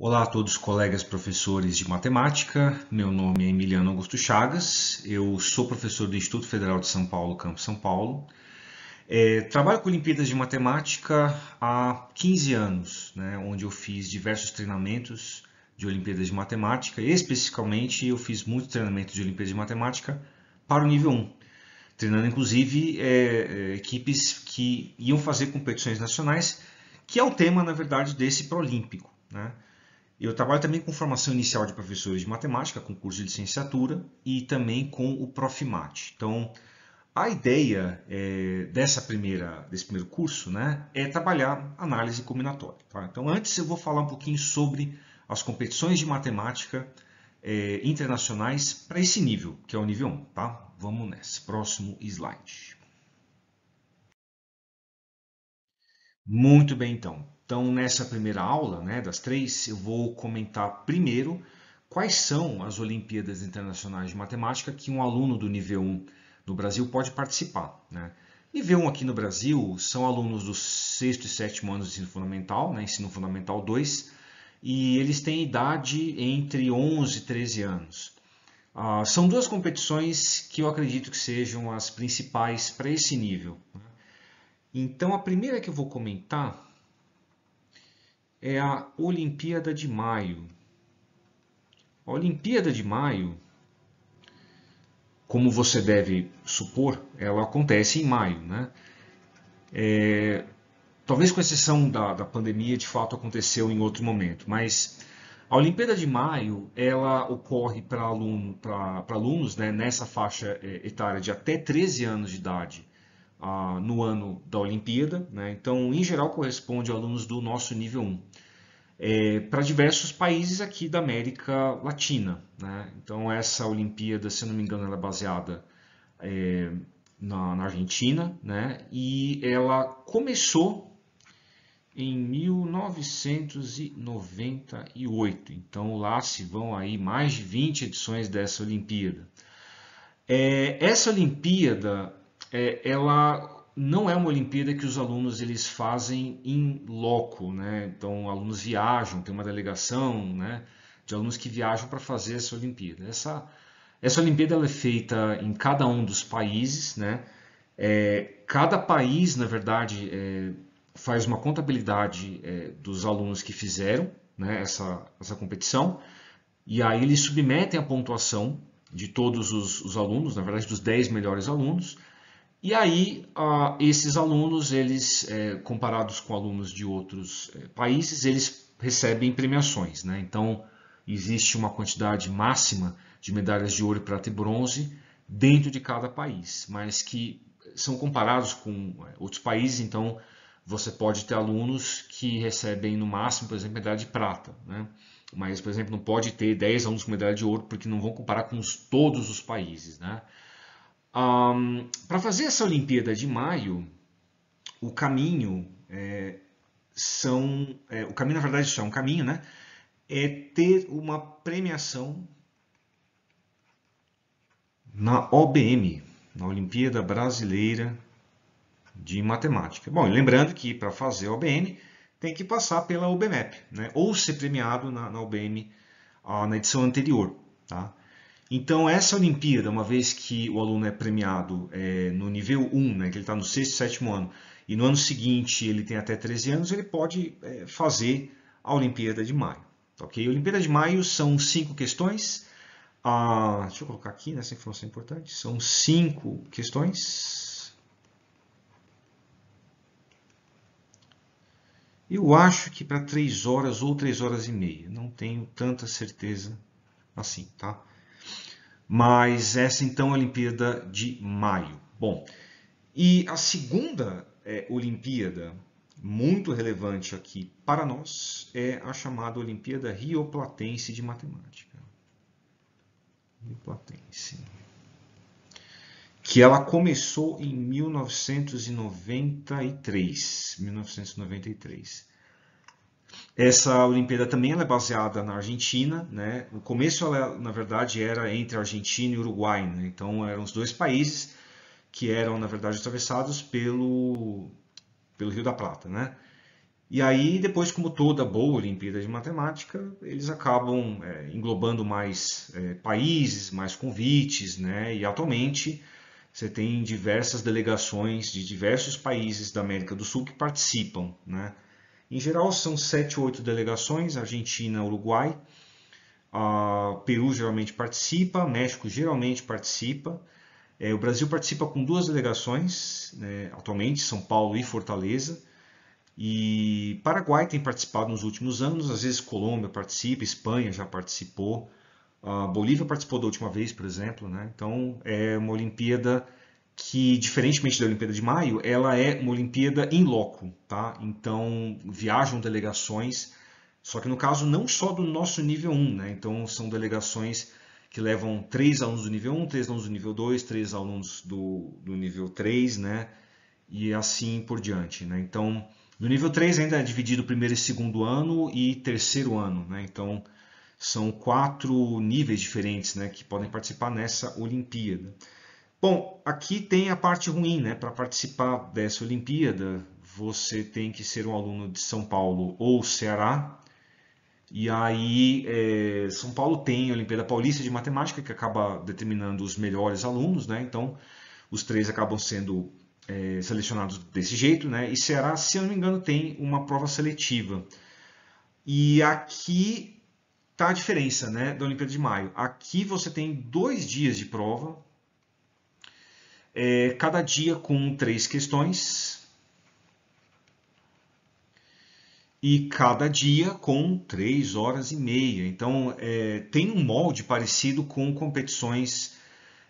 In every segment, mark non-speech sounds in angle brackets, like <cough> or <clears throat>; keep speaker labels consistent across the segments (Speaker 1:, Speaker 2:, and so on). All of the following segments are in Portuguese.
Speaker 1: Olá a todos colegas professores de matemática, meu nome é Emiliano Augusto Chagas, eu sou professor do Instituto Federal de São Paulo, Campo São Paulo. É, trabalho com Olimpíadas de Matemática há 15 anos, né, onde eu fiz diversos treinamentos de Olimpíadas de Matemática, especificamente eu fiz muito treinamento de Olimpíadas de Matemática para o nível 1, treinando inclusive é, é, equipes que iam fazer competições nacionais, que é o tema, na verdade, desse Prolímpico. Né? Eu trabalho também com formação inicial de professores de matemática, com curso de licenciatura e também com o Profimate. Então, a ideia é, dessa primeira, desse primeiro curso né, é trabalhar análise combinatória. Tá? Então, antes eu vou falar um pouquinho sobre as competições de matemática é, internacionais para esse nível, que é o nível 1. Tá? Vamos nessa. Próximo slide. Muito bem, então. Então, nessa primeira aula, né, das três, eu vou comentar primeiro quais são as Olimpíadas Internacionais de Matemática que um aluno do nível 1 no Brasil pode participar. Né? Nível 1 aqui no Brasil são alunos do sexto e sétimo anos de ensino fundamental, né, ensino fundamental 2, e eles têm idade entre 11 e 13 anos. Ah, são duas competições que eu acredito que sejam as principais para esse nível. Né. Então, a primeira que eu vou comentar é a Olimpíada de Maio. A Olimpíada de Maio, como você deve supor, ela acontece em maio. Né? É, talvez com exceção da, da pandemia, de fato aconteceu em outro momento, mas a Olimpíada de Maio ela ocorre para aluno, alunos né, nessa faixa é, etária de até 13 anos de idade no ano da Olimpíada, né? então em geral corresponde a alunos do nosso nível 1, é, para diversos países aqui da América Latina. Né? Então essa Olimpíada, se não me engano, ela é baseada é, na, na, Argentina né? e ela começou em 1998, então lá se vão aí mais de 20 edições dessa Olimpíada. É, essa Olimpíada é, ela não é uma Olimpíada que os alunos eles fazem em loco, né? Então alunos viajam, tem uma delegação, né, de alunos que viajam para fazer essa Olimpíada. Essa essa Olimpíada ela é feita em cada um dos países, né? É, cada país, na verdade, é, faz uma contabilidade é, dos alunos que fizeram né, essa, essa competição, e aí eles submetem a pontuação de todos os, os alunos, na verdade, dos 10 melhores alunos, e aí, esses alunos, eles, é, comparados com alunos de outros é, países, eles recebem premiações. Né? Então, existe uma quantidade máxima de medalhas de ouro, prata e bronze dentro de cada país, mas que são comparados com é, outros países, então você pode ter alunos que recebem no máximo, por exemplo, medalha de prata, né? mas, por exemplo, não pode ter 10 alunos com medalha de ouro, porque não vão comparar com todos os países. Né? Um, Para fazer essa Olimpíada de maio, o caminho é, são. É, o caminho, na verdade, isso é um caminho, né? É ter uma premiação na OBM, na Olimpíada Brasileira de Matemática. Bom, lembrando que para fazer a OBM tem que passar pela OBMEP, né? ou ser premiado na, na ah, na edição anterior. Tá? Então, essa Olimpíada, uma vez que o aluno é premiado é, no nível 1, né, que ele está no sexto, sétimo ano, e no ano seguinte ele tem até 13 anos, ele pode é, fazer a Olimpíada de Maio. Ok? A Olimpíada de Maio são cinco questões. Ah, deixa eu colocar aqui nessa né, essa informação é importante. São cinco questões. Eu acho que para 3 horas ou 3 horas e meia. Não tenho tanta certeza assim, tá? Mas essa então é a Olimpíada de maio. Bom, e a segunda é, Olimpíada, muito relevante aqui para nós, é a chamada Olimpíada Rioplatense de Matemática. Rioplatense. Que ela começou em 1993. 1993. Essa Olimpíada também é baseada na Argentina, né? No começo ela, na verdade, era entre Argentina e Uruguai, né? Então eram os dois países que eram, na verdade, atravessados pelo, pelo Rio da Plata, né? E aí, depois, como toda boa Olimpíada de Matemática, eles acabam é, englobando mais é, países, mais convites, né? E atualmente você tem diversas delegações de diversos países da América do Sul que participam, né? Em geral, são sete ou oito delegações, Argentina, Uruguai, ah, Peru geralmente participa, México geralmente participa, é, o Brasil participa com duas delegações, né, atualmente, São Paulo e Fortaleza. E Paraguai tem participado nos últimos anos, às vezes Colômbia participa, Espanha já participou, ah, Bolívia participou da última vez, por exemplo. Né? Então é uma Olimpíada que, diferentemente da Olimpíada de Maio, ela é uma Olimpíada em loco, tá? Então, viajam delegações, só que no caso não só do nosso nível 1, né? Então, são delegações que levam três alunos do nível 1, três alunos do nível 2, três alunos do, do nível 3, né? E assim por diante, né? Então, no nível 3 ainda é dividido primeiro e segundo ano e terceiro ano, né? Então, são quatro níveis diferentes, né? Que podem participar nessa Olimpíada. Bom, aqui tem a parte ruim, né? Para participar dessa Olimpíada, você tem que ser um aluno de São Paulo ou Ceará. E aí, é, São Paulo tem a Olimpíada Paulista de Matemática, que acaba determinando os melhores alunos, né? Então, os três acabam sendo é, selecionados desse jeito, né? E Ceará, se eu não me engano, tem uma prova seletiva. E aqui tá a diferença, né, da Olimpíada de Maio. Aqui você tem dois dias de prova é, cada dia com três questões e cada dia com três horas e meia. Então, é, tem um molde parecido com competições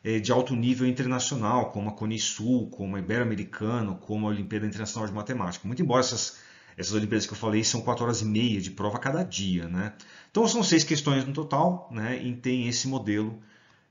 Speaker 1: é, de alto nível internacional, como a Conisul, como a Ibero-Americano, como a Olimpíada Internacional de Matemática. Muito embora essas, essas Olimpíadas que eu falei são quatro horas e meia de prova cada dia. Né? Então, são seis questões no total né, e tem esse modelo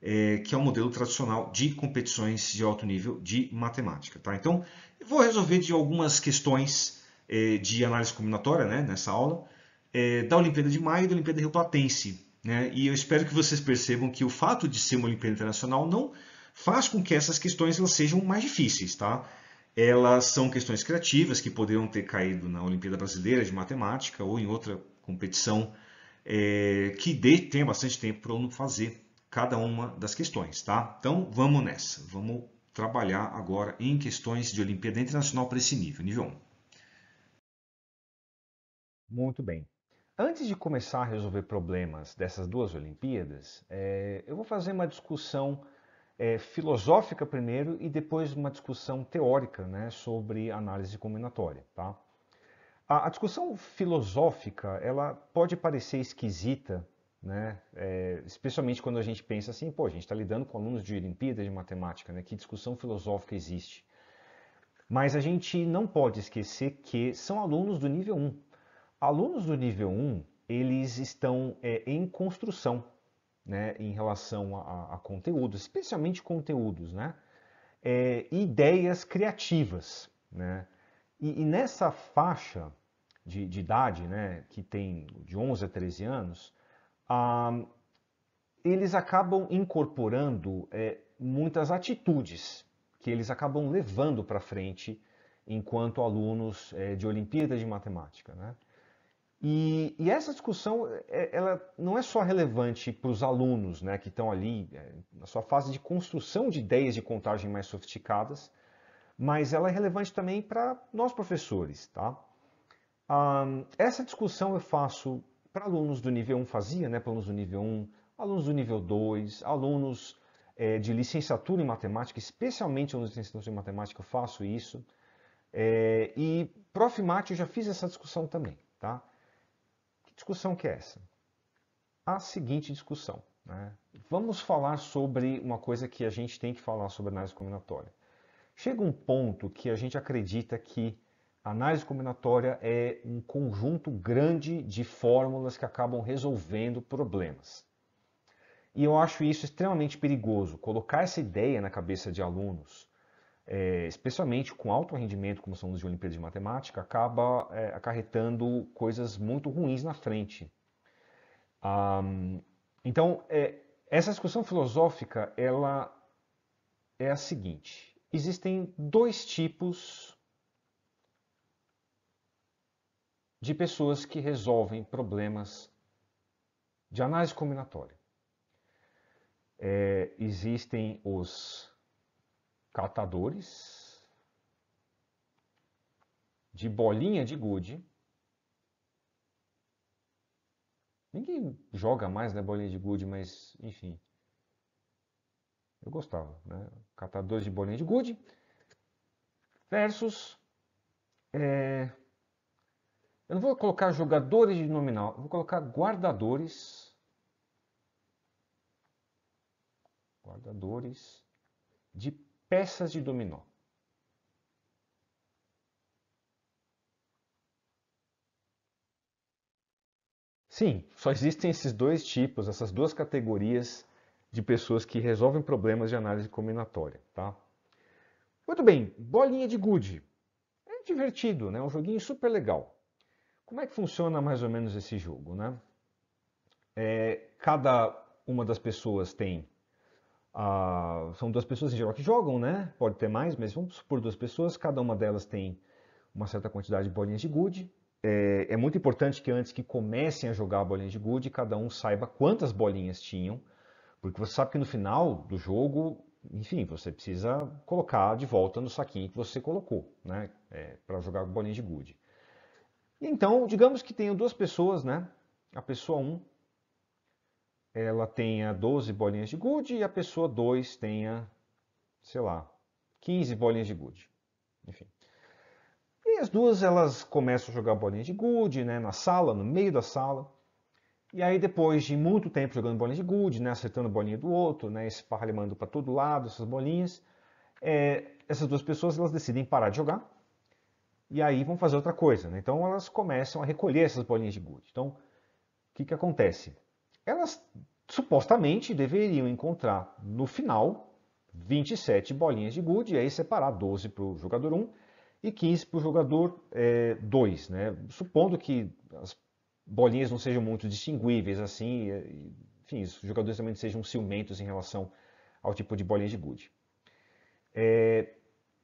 Speaker 1: é, que é o modelo tradicional de competições de alto nível de matemática. Tá? Então, vou resolver de algumas questões é, de análise combinatória né, nessa aula, é, da Olimpíada de Maio e da Olimpíada Rio Platense. Né? E eu espero que vocês percebam que o fato de ser uma Olimpíada Internacional não faz com que essas questões elas sejam mais difíceis. Tá? Elas são questões criativas que poderiam ter caído na Olimpíada Brasileira de Matemática ou em outra competição é, que dê, tenha bastante tempo para o aluno fazer cada uma das questões, tá? Então vamos nessa, vamos trabalhar agora em questões de Olimpíada Internacional para esse nível, nível 1. Muito bem. Antes de começar a resolver problemas dessas duas Olimpíadas, é, eu vou fazer uma discussão é, filosófica primeiro e depois uma discussão teórica né, sobre análise combinatória. Tá? A, a discussão filosófica ela pode parecer esquisita né? É, especialmente quando a gente pensa assim, pô, a gente está lidando com alunos de Olimpíada de Matemática, né? que discussão filosófica existe? Mas a gente não pode esquecer que são alunos do nível 1. Alunos do nível 1, eles estão é, em construção né, em relação a, a conteúdos, especialmente conteúdos, né? É, ideias criativas. Né? E, e nessa faixa de, de idade, né, que tem de 11 a 13 anos, ah, eles acabam incorporando é, muitas atitudes que eles acabam levando para frente enquanto alunos é, de Olimpíada de Matemática. Né? E, e, essa discussão é, ela não é só relevante para os alunos né, que estão ali é, na sua fase de construção de ideias de contagem mais sofisticadas, mas ela é relevante também para nós professores. Tá? Ah, essa discussão eu faço para alunos do nível 1 fazia, né, para alunos do nível 1, alunos do nível 2, alunos é, de licenciatura em matemática, especialmente alunos de licenciatura em matemática, eu faço isso. É, e Prof. Mate, eu já fiz essa discussão também. Tá? Que discussão que é essa? A seguinte discussão. Né? Vamos falar sobre uma coisa que a gente tem que falar sobre análise combinatória. Chega um ponto que a gente acredita que análise combinatória é um conjunto grande de fórmulas que acabam resolvendo problemas. E eu acho isso extremamente perigoso. Colocar essa ideia na cabeça de alunos, é, especialmente com alto rendimento, como são os de Olimpíadas de Matemática, acaba é, acarretando coisas muito ruins na frente. Um, então, é, essa discussão filosófica ela é a seguinte: existem dois tipos de pessoas que resolvem problemas de análise combinatória. É, existem os catadores de bolinha de gude. Ninguém joga mais na né, bolinha de gude, mas enfim. Eu gostava, né? Catadores de bolinha de gude versus é, eu não vou colocar jogadores de nominal, vou colocar guardadores. Guardadores de peças de dominó. Sim, só existem esses dois tipos, essas duas categorias de pessoas que resolvem problemas de análise combinatória, tá? Muito bem, bolinha de gude. É divertido, né? É um joguinho super legal. Como é que funciona mais ou menos esse jogo, né? É, cada uma das pessoas tem ah, são duas pessoas em geral que jogam, né? Pode ter mais, mas vamos supor duas pessoas. Cada uma delas tem uma certa quantidade de bolinhas de gude. É, é, muito importante que antes que comecem a jogar a bolinha de gude, cada um saiba quantas bolinhas tinham, porque você sabe que no final do jogo, enfim, você precisa colocar de volta no saquinho que você colocou, né? É, para jogar bolinha de gude. Então, digamos que tenho duas pessoas, né? A pessoa 1 ela tenha 12 bolinhas de gude e a pessoa 2 tenha, sei lá, 15 bolinhas de gude. Enfim. E as duas elas começam a jogar bolinhas de gude, né, na sala, no meio da sala. E aí depois de muito tempo jogando bolinhas de gude, né, acertando a bolinha do outro, né, espalhando para todo lado essas bolinhas, é, essas duas pessoas elas decidem parar de jogar e aí vão fazer outra coisa. Né? Então elas começam a recolher essas bolinhas de gude. Então, o que, que acontece? Elas supostamente deveriam encontrar no final 27 bolinhas de gude, e aí separar 12 para o jogador 1 e 15 para o jogador é, eh, 2. Né? Supondo que as bolinhas não sejam muito distinguíveis assim, enfim, os jogadores também sejam ciumentos em relação ao tipo de bolinha de gude. É,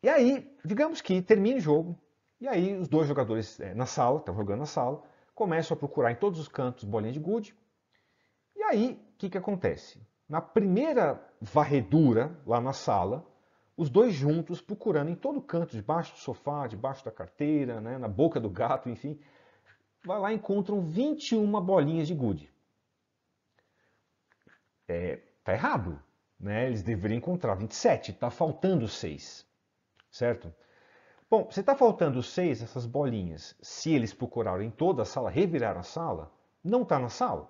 Speaker 1: e aí, digamos que termine o jogo, e aí os dois jogadores é, na sala, estão jogando na sala, começam a procurar em todos os cantos bolinha de gude. E aí, o que, que acontece? Na primeira varredura lá na sala, os dois juntos procurando em todo canto, debaixo do sofá, debaixo da carteira, né, na boca do gato, enfim, vai lá e encontram 21 bolinhas de gude. É, tá errado, né? Eles deveriam encontrar 27, tá faltando 6, certo? Bom, se está faltando seis, essas bolinhas, se eles procurarem toda a sala, revirar a sala, não está na sala.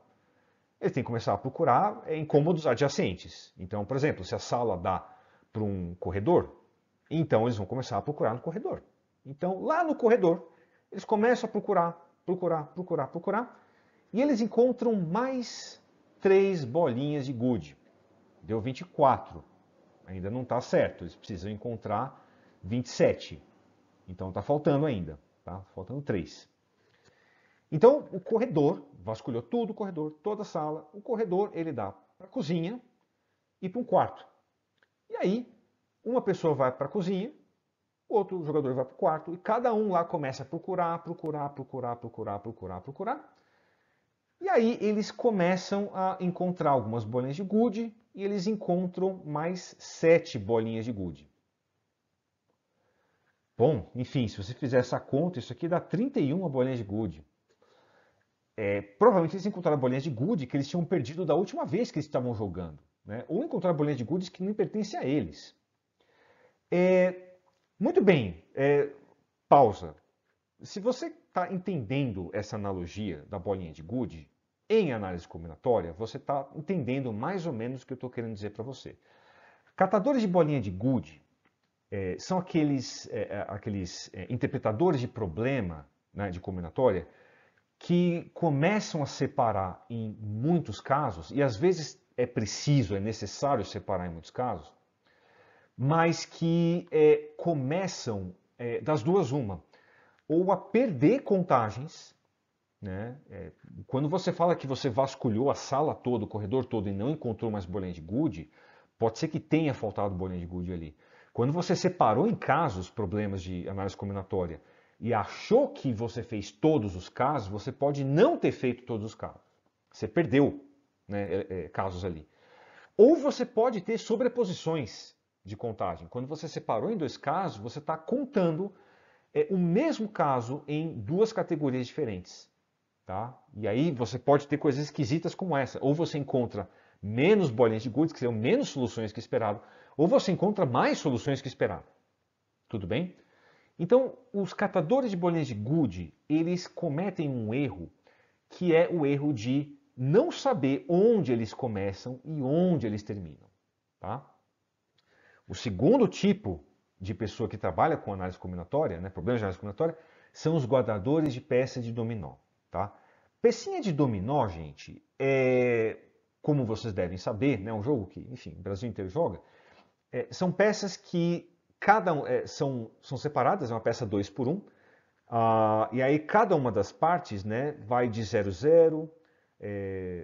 Speaker 1: Eles têm que começar a procurar em é, cômodos adjacentes. Então, por exemplo, se a sala dá para um corredor, então eles vão começar a procurar no corredor. Então, lá no corredor, eles começam a procurar, procurar, procurar, procurar, e eles encontram mais três bolinhas de Good. Deu 24. Ainda não está certo, eles precisam encontrar 27. Então está faltando ainda, tá? tá? Faltando três. Então o corredor vasculhou tudo, o corredor, toda a sala. O corredor ele dá para a cozinha e para um quarto. E aí uma pessoa vai para a cozinha, outro jogador vai para o quarto e cada um lá começa a procurar, procurar, procurar, procurar, procurar, procurar. E aí eles começam a encontrar algumas bolinhas de gude e eles encontram mais sete bolinhas de gude. Bom, enfim, se você fizer essa conta, isso aqui dá 31 bolinhas de gude. É, provavelmente eles encontraram bolinhas de gude que eles tinham perdido da última vez que eles estavam jogando. Né? Ou encontraram bolinhas de gude que nem pertencem a eles. É, muito bem, é, pausa. Se você está entendendo essa analogia da bolinha de gude, em análise combinatória, você está entendendo mais ou menos o que eu estou querendo dizer para você. Catadores de bolinha de gude é, são aqueles, é, é aqueles é, interpretadores de problema, né, de combinatória, que começam a separar em muitos casos, e às vezes é preciso, é necessário separar em muitos casos, mas que é, começam é, das duas uma, ou a perder contagens, né? É, quando você fala que você vasculhou a sala toda, o corredor todo e não encontrou mais bolinha de gude, pode ser que tenha faltado bolinha de gude ali. Quando você separou em casos problemas de análise combinatória e achou que você fez todos os casos, você pode não ter feito todos os casos. Você perdeu né, é, é, casos ali. Ou você pode ter sobreposições de contagem. Quando você separou em dois casos, você está contando é, o mesmo caso em duas categorias diferentes. Tá? E aí você pode ter coisas esquisitas como essa. Ou você encontra menos bolinhas de gude, que são menos soluções que esperado, ou você encontra mais soluções que esperava. Tudo bem? Então, os catadores de bolinhas de gude, eles cometem um erro, que é o erro de não saber onde eles começam e onde eles terminam. Tá? O segundo tipo de pessoa que trabalha com análise combinatória, né, problemas de análise combinatória, são os guardadores de peça de dominó. Tá? Pecinha de dominó, gente, é, como vocês devem saber, é né, um jogo que, enfim, o Brasil inteiro joga, é, são peças que cada um, é, são, são separadas, é uma peça 2 por 1, um, ah, e aí cada uma das partes né, vai de 0, 0,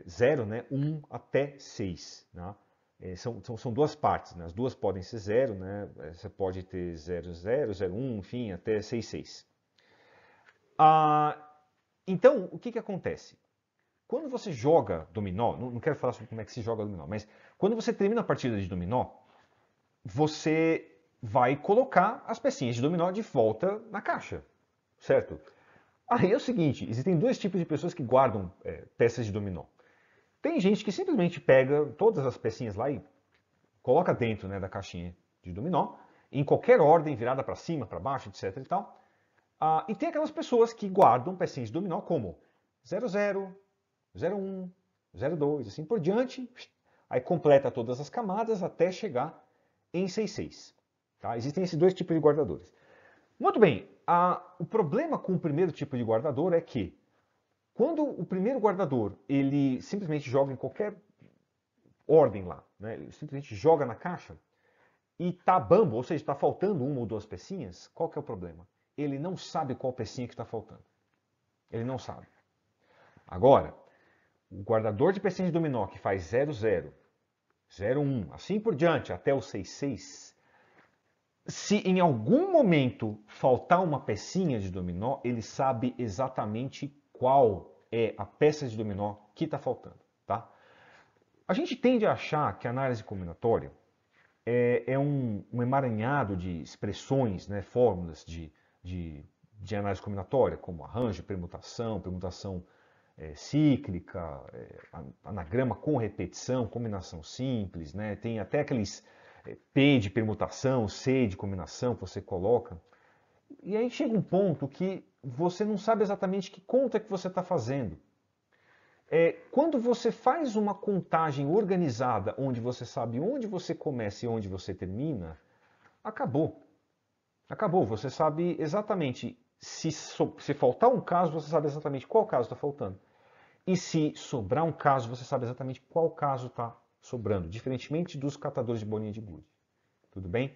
Speaker 1: 0, 1 até 6. Né? É, são, são, são, duas partes, né? as duas podem ser 0, né? você pode ter 0, 0, 0, 1, enfim, até 6, 6. Ah, então, o que, que acontece? Quando você joga dominó, não, não quero falar sobre como é que se joga dominó, mas quando você termina a partida de dominó, você vai colocar as pecinhas de dominó de volta na caixa, certo? Aí é o seguinte, existem dois tipos de pessoas que guardam é, peças de dominó. Tem gente que simplesmente pega todas as pecinhas lá e coloca dentro né, da caixinha de dominó, em qualquer ordem, virada para cima, para baixo, etc e tal. Ah, e tem aquelas pessoas que guardam pecinhas de dominó como 00, 01, 02, assim por diante, aí completa todas as camadas até chegar em 6.6. Tá? Existem esses dois tipos de guardadores. Muito bem, a, o problema com o primeiro tipo de guardador é que quando o primeiro guardador ele simplesmente joga em qualquer ordem lá, né? ele simplesmente joga na caixa e tá bambo, ou seja, está faltando uma ou duas pecinhas, qual que é o problema? Ele não sabe qual pecinha que está faltando. Ele não sabe. Agora, o guardador de pecinhas de dominó que faz 00 01, assim por diante, até o 66. Se em algum momento faltar uma pecinha de dominó, ele sabe exatamente qual é a peça de dominó que está faltando. Tá? A gente tende a achar que a análise combinatória é, é um, um, emaranhado de expressões, né, fórmulas de, de, de análise combinatória, como arranjo, permutação, permutação é, cíclica, é, anagrama com repetição, combinação simples, né? tem até aqueles é, P de permutação, C de combinação que você coloca. E aí chega um ponto que você não sabe exatamente que conta que você está fazendo. É, quando você faz uma contagem organizada, onde você sabe onde você começa e onde você termina, acabou. Acabou. Você sabe exatamente se, se faltar um caso, você sabe exatamente qual caso está faltando. E se sobrar um caso, você sabe exatamente qual caso está sobrando, diferentemente dos catadores de bolinha de gude. Tudo bem?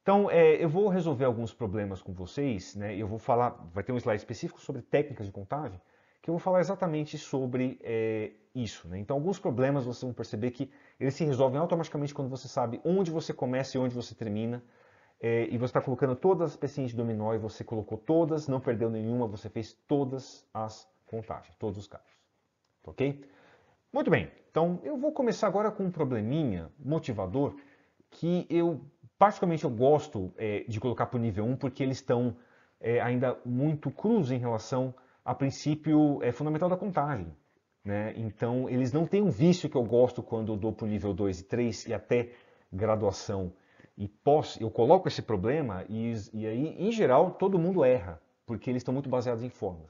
Speaker 1: Então, é, eu vou resolver alguns problemas com vocês, né? Eu vou falar, vai ter um slide específico sobre técnicas de contagem, que eu vou falar exatamente sobre é, isso, né? Então, alguns problemas vocês vão perceber que eles se resolvem automaticamente quando você sabe onde você começa e onde você termina, é, e você está colocando todas as pecinhas de dominó e você colocou todas, não perdeu nenhuma, você fez todas as contagens, todos os casos ok? Muito bem, então eu vou começar agora com um probleminha motivador que eu, particularmente, eu gosto é, de colocar para o nível 1 porque eles estão é, ainda muito crus em relação a princípio é, fundamental da contagem. Né? Então, eles não têm um vício que eu gosto quando eu dou para o nível 2 e 3 e até graduação e pós, eu coloco esse problema e, e aí, em geral, todo mundo erra, porque eles estão muito baseados em fórmula.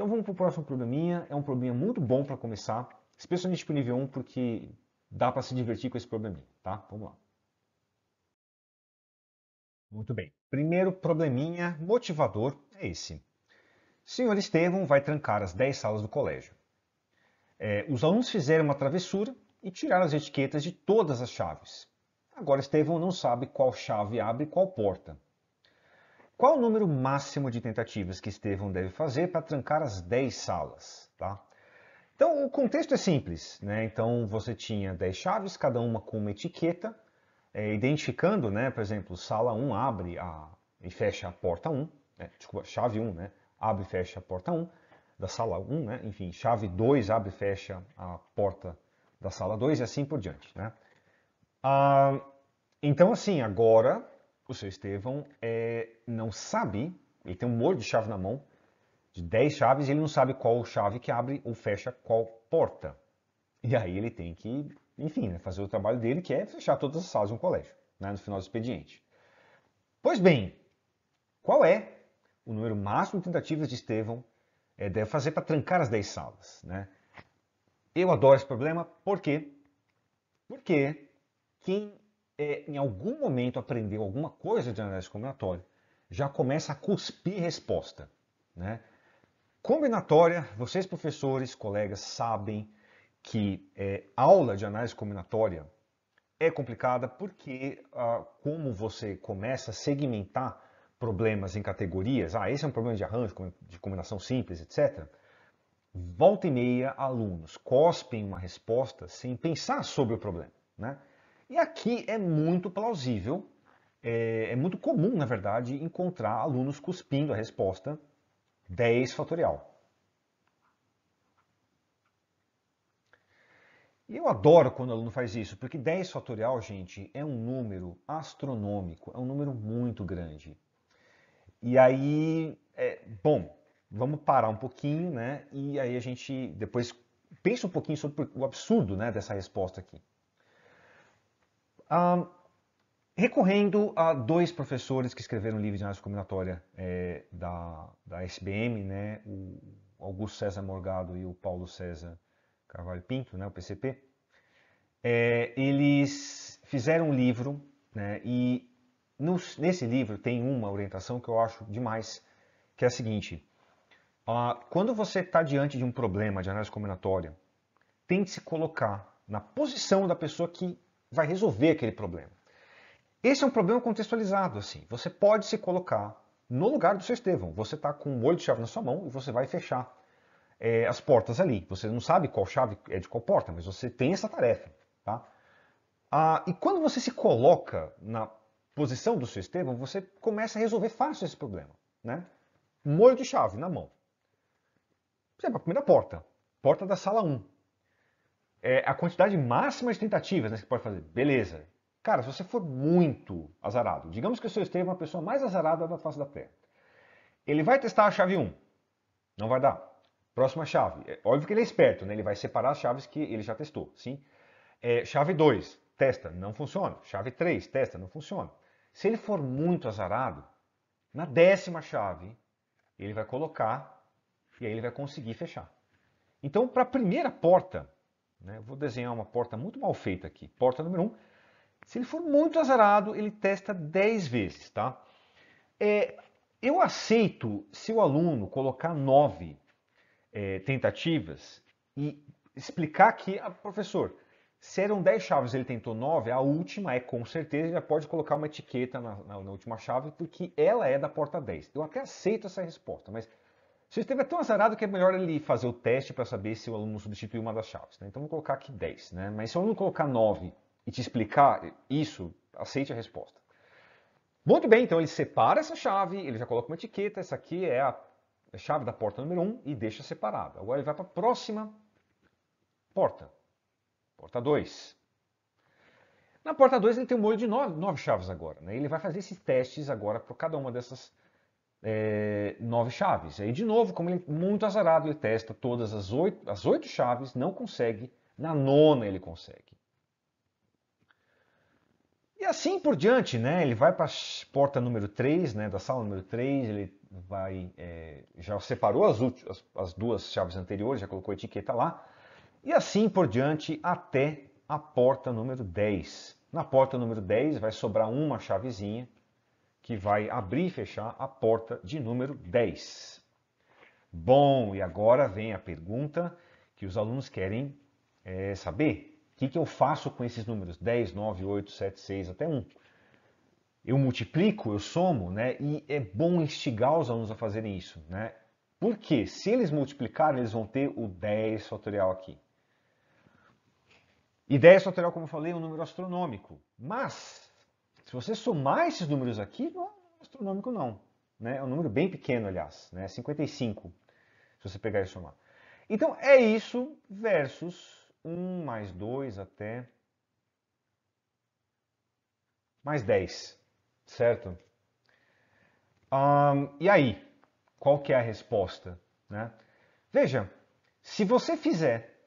Speaker 1: Então vamos para o próximo probleminha. É um probleminha muito bom para começar, especialmente para o nível 1, porque dá para se divertir com esse probleminha, tá? Vamos lá. Muito bem. Primeiro probleminha motivador é esse. Senhor Estevão vai trancar as 10 salas do colégio. É, os alunos fizeram uma travessura e tiraram as etiquetas de todas as chaves. Agora Estevão não sabe qual chave abre qual porta. Qual o número máximo de tentativas que Estevão deve fazer para trancar as 10 salas? Tá? Então, o contexto é simples. Né? Então, você tinha 10 chaves, cada uma com uma etiqueta, é, identificando, né, por exemplo, sala 1 abre a, e fecha a porta 1, né? desculpa, chave 1 né? abre e fecha a porta 1 da sala 1, né? enfim, chave 2 abre e fecha a porta da sala 2 e assim por diante. Né? Ah, então, assim, agora o seu Estevão é, não sabe, ele tem um molho de chave na mão, de 10 chaves, e ele não sabe qual chave que abre ou fecha qual porta. E aí ele tem que, enfim, né, fazer o trabalho dele, que é fechar todas as salas de um colégio, né, no final do expediente. Pois bem, qual é o número máximo de tentativas de Estevão é, deve fazer para trancar as 10 salas? Né? Eu adoro esse problema, por quê? Porque quem é, em algum momento aprendeu alguma coisa de análise combinatória, já começa a cuspir resposta. Né? Combinatória, vocês professores, colegas, sabem que é, aula de análise combinatória é complicada porque ah, como você começa a segmentar problemas em categorias, ah, esse é um problema de arranjo, de combinação simples, etc., volta e meia alunos cospem uma resposta sem pensar sobre o problema. Né? E aqui é muito plausível, é, é muito comum, na verdade, encontrar alunos cuspindo a resposta 10 fatorial. E eu adoro quando o aluno faz isso, porque 10 fatorial, gente, é um número astronômico, é um número muito grande. E aí, é, bom, vamos parar um pouquinho, né? E aí a gente depois pensa um pouquinho sobre o absurdo né, dessa resposta aqui recorrendo a dois professores que escreveram livros de análise combinatória é, da, da SBM, né, o Augusto César Morgado e o Paulo César Carvalho Pinto, né, o PCP, é, eles fizeram um livro né, e no, nesse livro tem uma orientação que eu acho demais, que é a seguinte, ah, quando você está diante de um problema de análise combinatória, tente se colocar na posição da pessoa que vai resolver aquele problema. Esse é um problema contextualizado, assim. Você pode se colocar no lugar do seu Estevão. Você está com um olho de chave na sua mão e você vai fechar é, as portas ali. Você não sabe qual chave é de qual porta, mas você tem essa tarefa, tá? Ah, e quando você se coloca na posição do seu Estevão, você começa a resolver fácil esse problema, né? Um olho de chave na mão. Por exemplo, a primeira porta, porta da sala 1 é, a quantidade máxima de tentativas né, que você pode fazer. Beleza. Cara, se você for muito azarado, digamos que o seu esteja é uma pessoa mais azarada da face da Terra. Ele vai testar a chave 1. Não vai dar. Próxima chave. É, óbvio que ele é esperto, né? Ele vai separar as chaves que ele já testou, sim. É, chave 2, testa, não funciona. Chave 3, testa, não funciona. Se ele for muito azarado, na décima chave, ele vai colocar e aí ele vai conseguir fechar. Então, para a primeira porta, né? Eu vou desenhar uma porta muito mal feita aqui. Porta número 1. Se ele for muito azarado, ele testa 10 vezes, tá? É, eu aceito se o aluno colocar 9 é, tentativas e explicar que, ah, professor, se eram 10 chaves ele tentou 9, a última é com certeza, ele já pode colocar uma etiqueta na, na, na última chave, porque ela é da porta 10. Eu até aceito essa resposta, mas se o sistema é tão azarado que é melhor ele fazer o teste para saber se o aluno substituiu uma das chaves. Né? Então, vou colocar aqui 10. Né? Mas se o aluno colocar 9 e te explicar isso, aceite a resposta. Muito bem, então ele separa essa chave, ele já coloca uma etiqueta, essa aqui é a é chave da porta número 1 e deixa separada. Agora ele vai para a próxima porta, porta 2. Na porta 2 ele tem um molho de 9 chaves agora. Né? Ele vai fazer esses testes agora para cada uma dessas é, nove chaves. Aí, de novo, como ele é muito azarado, ele testa todas as oito, as oito chaves, não consegue, na nona ele consegue. E assim por diante, né? Ele vai para a porta número 3, né? Da sala número 3, ele vai. É, já separou as, últimas, as duas chaves anteriores, já colocou a etiqueta lá. E assim por diante até a porta número 10. Na porta número 10 vai sobrar uma chavezinha que vai abrir e fechar a porta de número 10. Bom, e agora vem a pergunta que os alunos querem é, saber. O que, que eu faço com esses números 10, 9, 8, 7, 6 até 1? Eu multiplico, eu somo, né? E é bom instigar os alunos a fazerem isso, né? quê? se eles multiplicarem, eles vão ter o 10 fatorial aqui. E 10 fatorial, como eu falei, é um número astronômico. Mas se você somar esses números aqui, não é astronômico não. Né? É um número bem pequeno, aliás, né? 55, se você pegar e somar. Então é isso versus 1 mais 2 até mais 10, certo? Um, e aí, qual que é a resposta? Né? Veja, se você fizer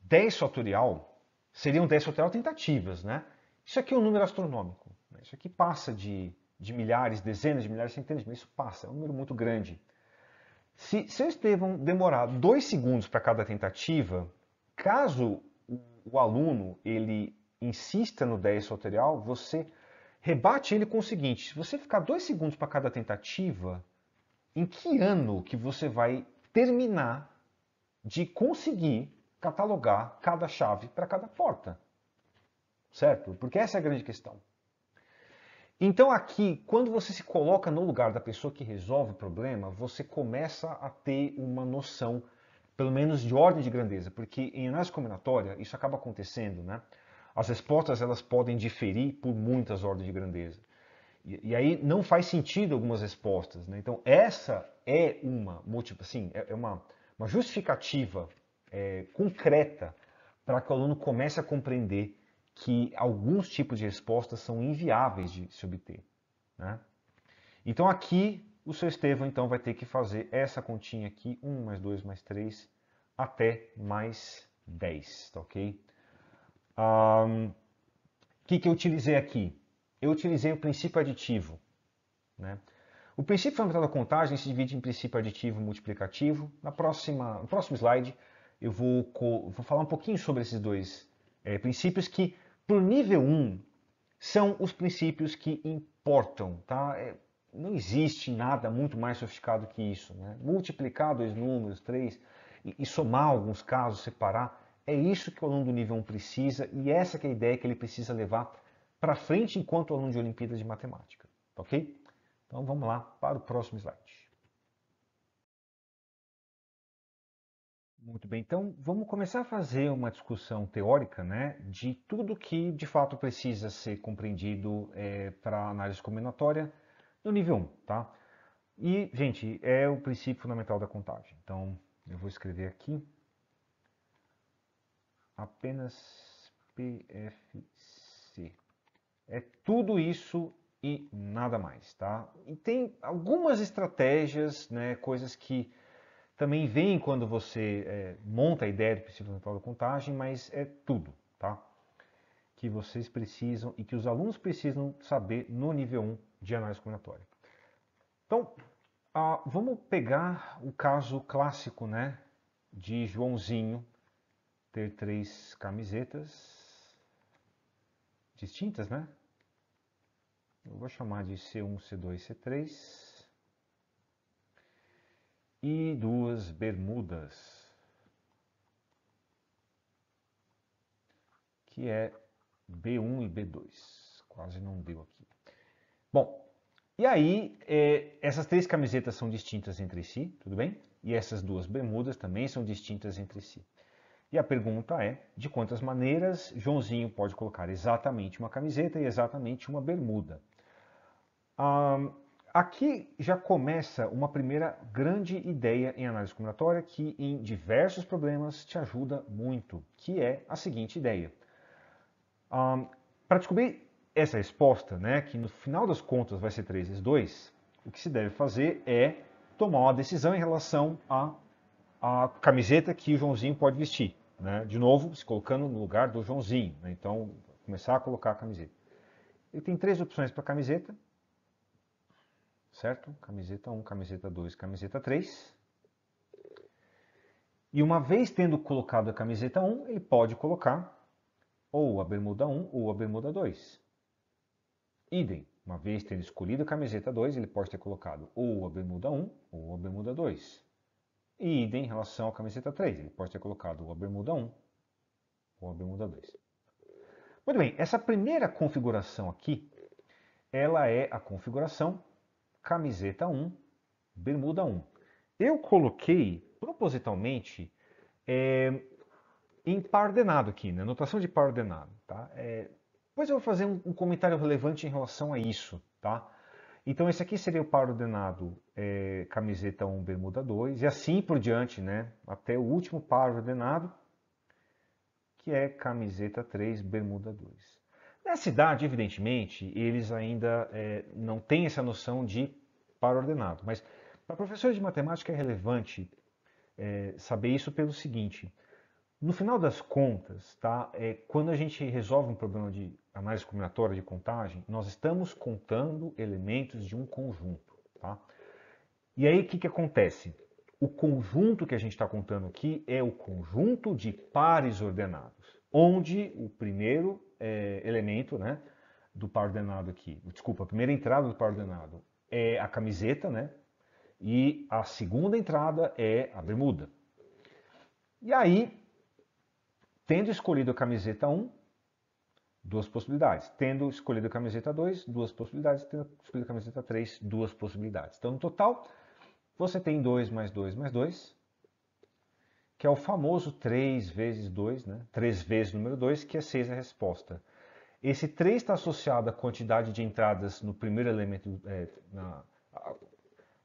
Speaker 1: 10 fatorial, seriam 10 fatorial tentativas, né? Isso aqui é um número astronômico. Isso aqui passa de, de milhares, dezenas de milhares, centenas de milhares, isso passa, é um número muito grande. Se, se o Estevam demorar dois segundos para cada tentativa, caso o aluno ele insista no 10 solterial, você rebate ele com o seguinte: se você ficar dois segundos para cada tentativa, em que ano que você vai terminar de conseguir catalogar cada chave para cada porta? Certo? Porque essa é a grande questão. Então aqui, quando você se coloca no lugar da pessoa que resolve o problema, você começa a ter uma noção, pelo menos de ordem de grandeza, porque em análise combinatória isso acaba acontecendo, né? As respostas elas podem diferir por muitas ordens de grandeza. E, e aí não faz sentido algumas respostas, né? Então essa é uma, assim, é, é uma, uma justificativa é, concreta para que o aluno comece a compreender que alguns tipos de respostas são inviáveis de se obter. Né? Então aqui o seu Estevão então, vai ter que fazer essa continha aqui, 1 mais 2 mais 3, até mais 10, tá ok? O um, que, que eu utilizei aqui? Eu utilizei o princípio aditivo. Né? O princípio fundamental da contagem se divide em princípio aditivo e multiplicativo. Na próxima, no próximo slide eu vou, vou falar um pouquinho sobre esses dois é, princípios que para o nível 1, são os princípios que importam, tá? É, não existe nada muito mais sofisticado que isso. Né? Multiplicar dois números, três, e, e somar alguns casos, separar, é isso que o aluno do nível 1 precisa e essa é a ideia que ele precisa levar para frente enquanto aluno de Olimpíadas de Matemática, ok? Então vamos lá para o próximo slide. Muito bem, então vamos começar a fazer uma discussão teórica né, de tudo que de fato precisa ser compreendido é, para análise combinatória no nível 1. Tá? E, gente, é o princípio fundamental da contagem. Então eu vou escrever aqui apenas PFC. É tudo isso e nada mais. Tá? E tem algumas estratégias, né, coisas que também vem quando você é, monta a ideia do princípio da contagem, mas é tudo, tá? Que vocês precisam e que os alunos precisam saber no nível 1 de análise combinatória. Então, ah, vamos pegar o caso clássico, né? De Joãozinho ter três camisetas distintas, né? Eu vou chamar de C1, C2, C3 e duas bermudas, que é B1 e B2. Quase não deu aqui. Bom, e aí, é, essas três camisetas são distintas entre si, tudo bem? E essas duas bermudas também são distintas entre si. E a pergunta é: de quantas maneiras Joãozinho pode colocar exatamente uma camiseta e exatamente uma bermuda? Ah, Aqui já começa uma primeira grande ideia em análise combinatória que em diversos problemas te ajuda muito, que é a seguinte ideia. Um, Para descobrir essa resposta, né, que no final das contas vai ser 3 vezes 2, o que se deve fazer é tomar uma decisão em relação à, camiseta que o Joãozinho pode vestir. Né? De novo, se colocando no lugar do Joãozinho. Né? Então, começar a colocar a camiseta. Ele tem três opções para camiseta, certo? Camiseta 1, camiseta 2, camiseta 3. E uma vez tendo colocado a camiseta 1, ele pode colocar ou a bermuda 1 ou a bermuda 2. Idem, uma vez tendo escolhido a camiseta 2, ele pode ter colocado ou a bermuda 1 ou a bermuda 2. E idem em relação à camiseta 3, ele pode ter colocado ou a bermuda 1 ou a bermuda 2. Muito bem, essa primeira configuração aqui, ela é a configuração camiseta 1, bermuda 1. Eu coloquei propositalmente é, em par ordenado aqui, na né? notação de par ordenado. Tá? É, depois eu vou fazer um, um, comentário relevante em relação a isso. Tá? Então esse aqui seria o par ordenado é, camiseta 1, bermuda 2 e assim por diante, né? até o último par ordenado, que é camiseta 3, bermuda 2. Na cidade, evidentemente, eles ainda é, não têm essa noção de para ordenado. Mas para professores de matemática é relevante é, saber isso pelo seguinte: no final das contas, tá, é, quando a gente resolve um problema de análise combinatória de contagem, nós estamos contando elementos de um conjunto. Tá? E aí o que, que acontece? O conjunto que a gente está contando aqui é o conjunto de pares ordenados, onde o primeiro é, elemento né, do par ordenado aqui, desculpa, a primeira entrada do par ordenado é a camiseta, né? E a segunda entrada é a bermuda. E aí, tendo escolhido a camiseta 1, duas possibilidades. Tendo escolhido a camiseta 2, duas possibilidades. Tendo escolhido a camiseta 3, duas possibilidades. Então, no total, você tem 2 mais 2 mais 2, que é o famoso 3 vezes 2, né? 3 vezes o número 2, que é 6 a resposta. Esse 3 está associado à quantidade de entradas no primeiro elemento, é, na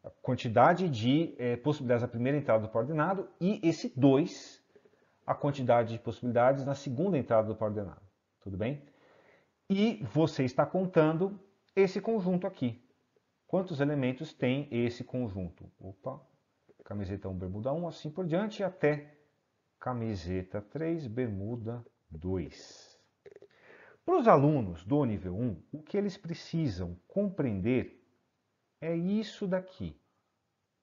Speaker 1: a quantidade de é, possibilidades na primeira entrada do ordenado, e esse 2, a quantidade de possibilidades na segunda entrada do ordenado. Tudo bem? E você está contando esse conjunto aqui. Quantos elementos tem esse conjunto? Opa, camiseta 1, bermuda 1, assim por diante, até camiseta 3, bermuda 2. Para os alunos do nível 1, o que eles precisam compreender é isso daqui.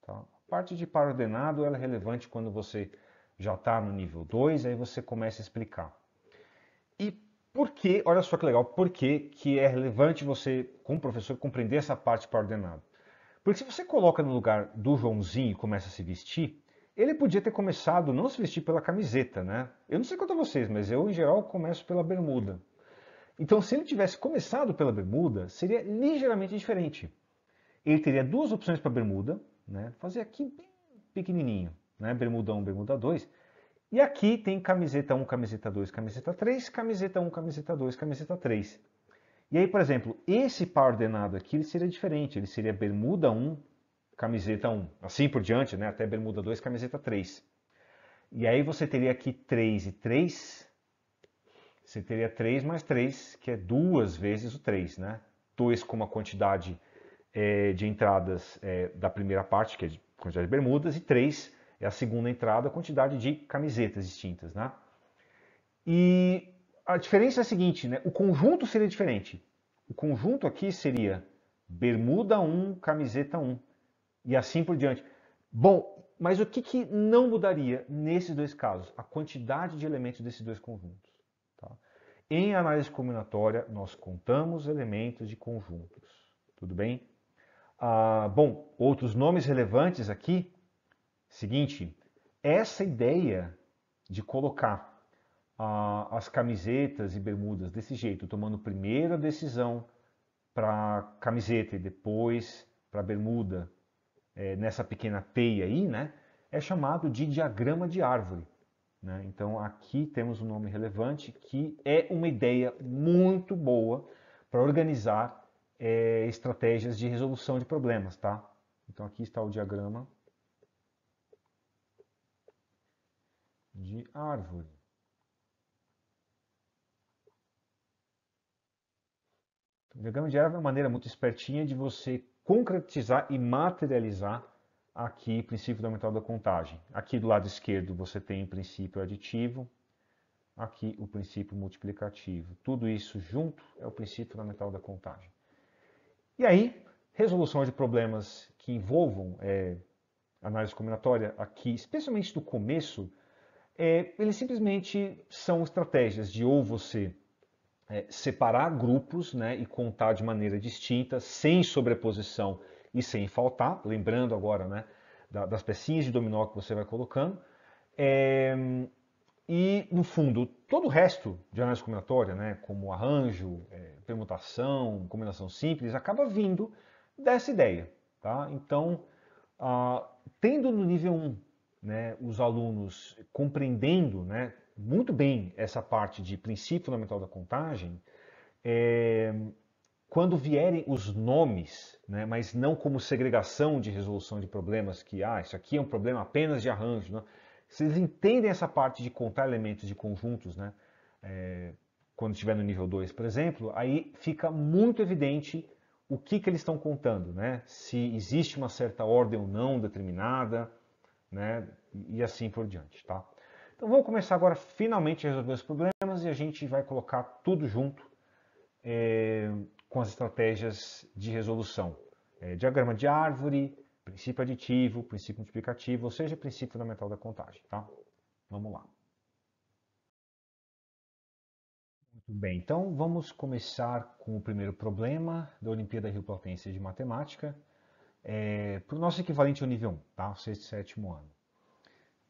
Speaker 1: Tá? A parte de par ordenado é relevante quando você já está no nível 2, aí você começa a explicar. E por que, olha só que legal, por que, que é relevante você, como professor, compreender essa parte de par ordenado? Porque se você coloca no lugar do Joãozinho e começa a se vestir, ele podia ter começado não se vestir pela camiseta, né? Eu não sei quanto a vocês, mas eu, em geral, começo pela bermuda. Então, se ele tivesse começado pela bermuda, seria ligeiramente diferente. Ele teria duas opções para bermuda, né? fazer aqui bem pequenininho, né? bermuda 1, bermuda 2. E aqui tem camiseta 1, camiseta 2, camiseta 3, camiseta 1, camiseta 2, camiseta 3. E aí, por exemplo, esse par ordenado aqui ele seria diferente, ele seria bermuda 1, camiseta 1, assim por diante, né? até bermuda 2, camiseta 3. E aí você teria aqui 3 e 3, você teria 3 mais 3, que é duas vezes o 3, né? 2 como a quantidade é, de entradas é, da primeira parte, que é a quantidade de bermudas, e 3 é a segunda entrada, a quantidade de camisetas distintas, né? E a diferença é a seguinte, né? O conjunto seria diferente. O conjunto aqui seria bermuda 1, camiseta 1 e assim por diante. Bom, mas o que, que não mudaria nesses dois casos? A quantidade de elementos desses dois conjuntos. Em análise combinatória, nós contamos elementos de conjuntos. Tudo bem? Ah, bom, outros nomes relevantes aqui. Seguinte, essa ideia de colocar ah, as camisetas e bermudas desse jeito, tomando primeiro a decisão para camiseta e depois para bermuda, é, nessa pequena teia aí, né? É chamado de diagrama de árvore. Né? Então aqui temos um nome relevante que é uma ideia muito boa para organizar é, estratégias de resolução de problemas. Tá? Então aqui está o diagrama de árvore. O diagrama de árvore é uma maneira muito espertinha de você concretizar e materializar aqui princípio fundamental da contagem. Aqui do lado esquerdo você tem o princípio aditivo, aqui o princípio multiplicativo. Tudo isso junto é o princípio fundamental da contagem. E aí, resolução de problemas que envolvam é, análise combinatória aqui, especialmente do começo, é, eles simplesmente são estratégias de ou você é, separar grupos né, e contar de maneira distinta, sem sobreposição e sem faltar, lembrando agora né, das pecinhas de dominó que você vai colocando. É, e, no fundo, todo o resto de análise combinatória, né, como arranjo, é, permutação, combinação simples, acaba vindo dessa ideia. Tá? Então, ah, tendo no nível 1 né, os alunos compreendendo né, muito bem essa parte de princípio fundamental da contagem, é, quando vierem os nomes, né, mas não como segregação de resolução de problemas, que ah, isso aqui é um problema apenas de arranjo. Né? Vocês entendem essa parte de contar elementos de conjuntos, né? É, quando estiver no nível 2, por exemplo, aí fica muito evidente o que, que eles estão contando, né? Se existe uma certa ordem ou não determinada, né? E assim por diante, tá? Então vamos começar agora finalmente a resolver os problemas e a gente vai colocar tudo junto. É com as estratégias de resolução. É, diagrama de árvore, princípio aditivo, princípio multiplicativo, ou seja, princípio fundamental da contagem. Tá? Vamos lá. Muito bem, então vamos começar com o primeiro problema da Olimpíada Rio Platense de Matemática, é, para o nosso equivalente ao nível 1, tá? sexto e sétimo ano.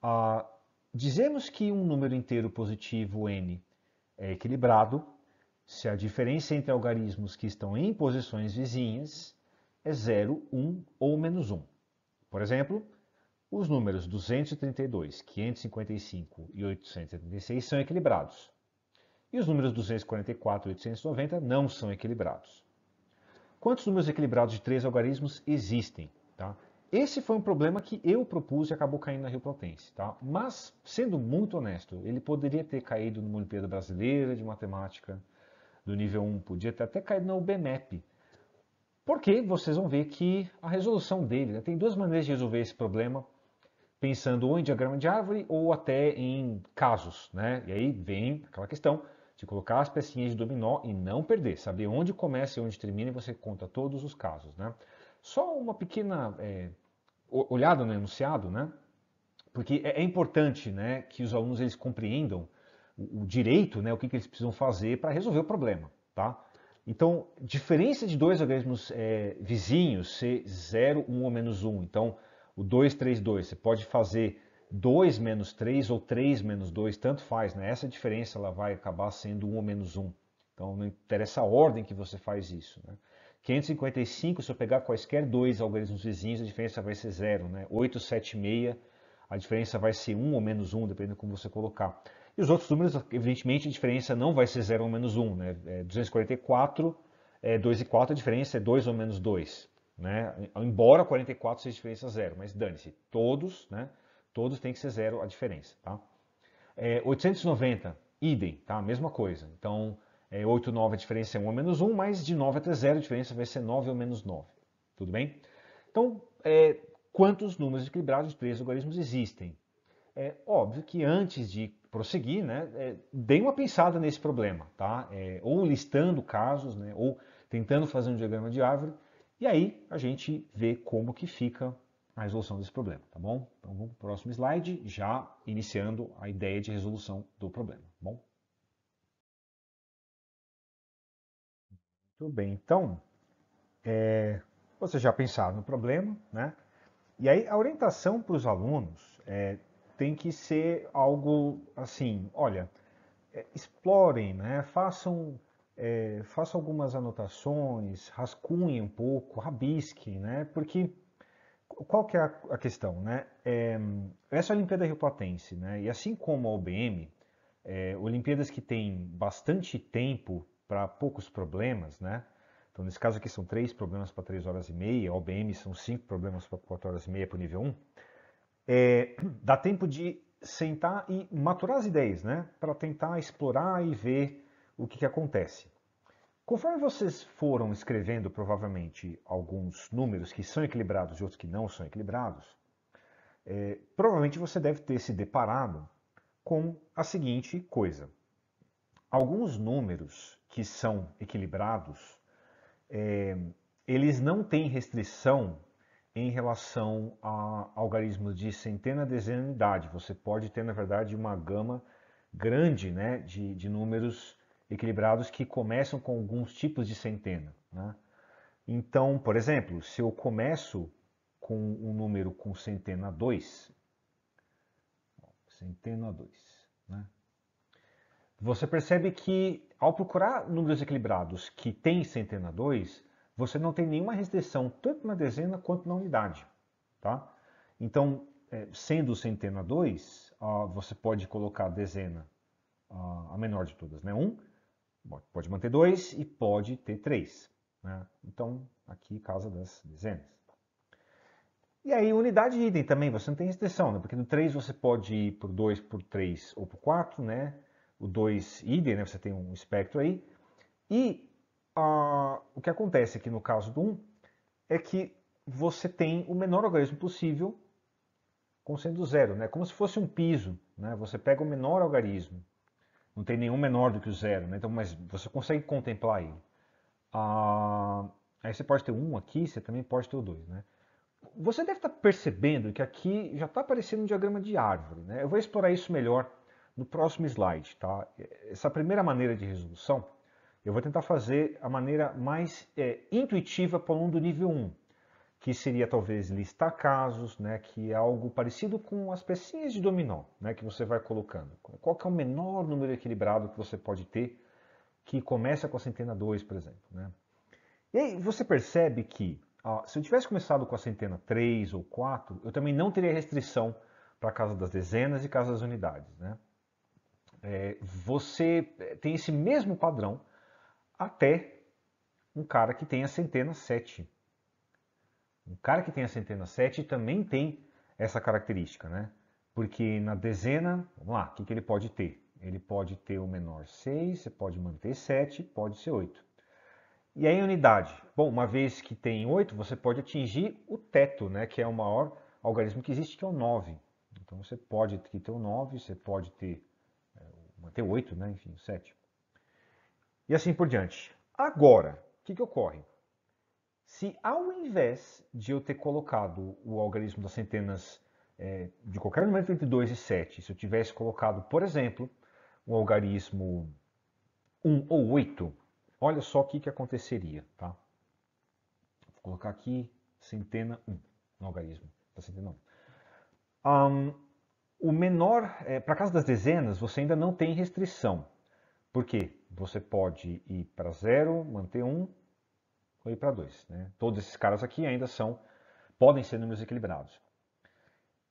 Speaker 1: Ah, dizemos que um número inteiro positivo n é equilibrado se a diferença entre algarismos que estão em posições vizinhas é 0, 1 ou menos 1. Por exemplo, os números 232, 555 e 876 são equilibrados, e os números 244 e 890 não são equilibrados. Quantos números equilibrados de três algarismos existem? Tá? Esse foi um problema que eu propus e acabou caindo na Rio Platense. Tá? Mas, sendo muito honesto, ele poderia ter caído numa Olimpíada Brasileira de Matemática, do nível 1, podia ter até caído no BMAP, Porque vocês vão ver que a resolução dele, né, tem duas maneiras de resolver esse problema, pensando ou em diagrama de árvore ou até em casos. Né? E aí vem aquela questão de colocar as pecinhas de dominó e não perder, saber onde começa e onde termina e você conta todos os casos. Né? Só uma pequena é, olhada no né, enunciado, né? porque é, é importante né, que os alunos eles compreendam o, direito, né, o que, que eles precisam fazer para resolver o problema. Tá? Então, diferença de dois organismos é, vizinhos, C0, 1 ou menos 1. Então, o 2, 3, 2, você pode fazer 2 menos 3 ou 3 menos 2, tanto faz. Né? Essa diferença ela vai acabar sendo 1 ou menos 1. Então, não interessa a ordem que você faz isso. Né? 555, se eu pegar quaisquer dois algarismos vizinhos, a diferença vai ser 0. Né? 6, a diferença vai ser 1 ou menos 1, dependendo de como você colocar. E os outros números, evidentemente, a diferença não vai ser 0 ou menos 1. Né? É 244, é 2 e 4, a diferença é 2 ou menos 2. Né? Embora 44 seja diferença 0, mas dane-se, todos, né? todos têm que ser 0 a diferença. Tá? É, 890, idem, tá? mesma coisa. Então, é, 8, 9 a diferença é 1 ou menos 1, mas de 9 até 0 a diferença vai ser 9 ou menos 9. Tudo bem? Então, é, quantos números equilibrados de três logaritmos existem? É óbvio que antes de prosseguir, né, é, deem uma pensada nesse problema, tá? É, ou listando casos, né, ou tentando fazer um diagrama de árvore, e aí a gente vê como que fica a resolução desse problema, tá bom? Então vamos para o próximo slide, já iniciando a ideia de resolução do problema, tá bom? Muito bem, então, é, vocês já pensaram no problema, né? E aí a orientação para os alunos é tem que ser algo assim, olha, é, explorem, né? façam, é, façam algumas anotações, rascunhem um pouco, rabisquem, né? porque qual que é a, a questão? Né? É, essa é a Olimpíada Rio Platense, né? e assim como a OBM, é, Olimpíadas que têm bastante tempo para poucos problemas, né? Então, nesse caso aqui são três problemas para três horas e meia, a OBM são cinco problemas para quatro horas e meia para o nível 1. Um é, <clears throat> dá tempo de sentar e maturar as ideias, né? Para tentar explorar e ver o que, que acontece. Conforme vocês foram escrevendo, provavelmente, alguns números que são equilibrados e outros que não são equilibrados, é, provavelmente você deve ter se deparado com a seguinte coisa. Alguns números que são equilibrados, é, eles não têm restrição em relação a algarismos de centena, dezena unidade. Você pode ter, na verdade, uma gama grande né, de, de números equilibrados que começam com alguns tipos de centena. Né? Então, por exemplo, se eu começo com um número com centena 2, centena 2, né? você percebe que ao procurar números equilibrados que têm centena 2, você não tem nenhuma restrição tanto na dezena quanto na unidade. Tá? Então, é, sendo centena 2, você pode colocar a dezena, a menor de todas, né? 1, um, pode manter 2 e pode ter 3. Né? Então, aqui casa das dezenas. E aí, unidade de item também, você não tem restrição, né? porque no 3 você pode ir por 2, por 3 ou por 4, né? o 2 idem, né? você tem um espectro aí. E ah, o que acontece aqui no caso do 1 é que você tem o menor algarismo possível com sendo zero, né? como se fosse um piso. Né? Você pega o menor algarismo, não tem nenhum menor do que o zero, né? então, mas você consegue contemplar ele. Ah, aí você pode ter um aqui, você também pode ter o dois. Né? Você deve estar tá percebendo que aqui já está aparecendo um diagrama de árvore. Né? Eu vou explorar isso melhor no próximo slide. Tá? Essa primeira maneira de resolução eu vou tentar fazer a maneira mais é, intuitiva um do nível 1, que seria talvez listar casos, né, que é algo parecido com as pecinhas de dominó né, que você vai colocando. Qual que é o menor número equilibrado que você pode ter que começa com a centena 2, por exemplo. Né? E aí você percebe que ó, se eu tivesse começado com a centena 3 ou 4, eu também não teria restrição para casa das dezenas e casa das unidades. Né? É, você é, tem esse mesmo padrão até um cara que tem a centena 7. Um cara que tem a centena 7 também tem essa característica, né? Porque na dezena, vamos lá, o que, que ele pode ter? Ele pode ter o menor 6, você pode manter 7, pode ser 8. E aí, unidade? Bom, uma vez que tem 8, você pode atingir o teto, né? Que é o maior algarismo que existe, que é o 9. Então você pode ter o 9, você pode ter é, manter 8, né? enfim, 7 e assim por diante. Agora, o que, que ocorre? Se ao invés de eu ter colocado o algarismo das centenas é, de qualquer número entre 2 e 7, se eu tivesse colocado, por exemplo, um algarismo 1 ou 8, olha só o que, que aconteceria. Tá? Vou colocar aqui centena 1, no algarismo da centena 1. Um, o menor, é, para casa das dezenas, você ainda não tem restrição. Por quê? Você pode ir para 0, manter um, ou ir para 2. Né? Todos esses caras aqui ainda são, podem ser números equilibrados.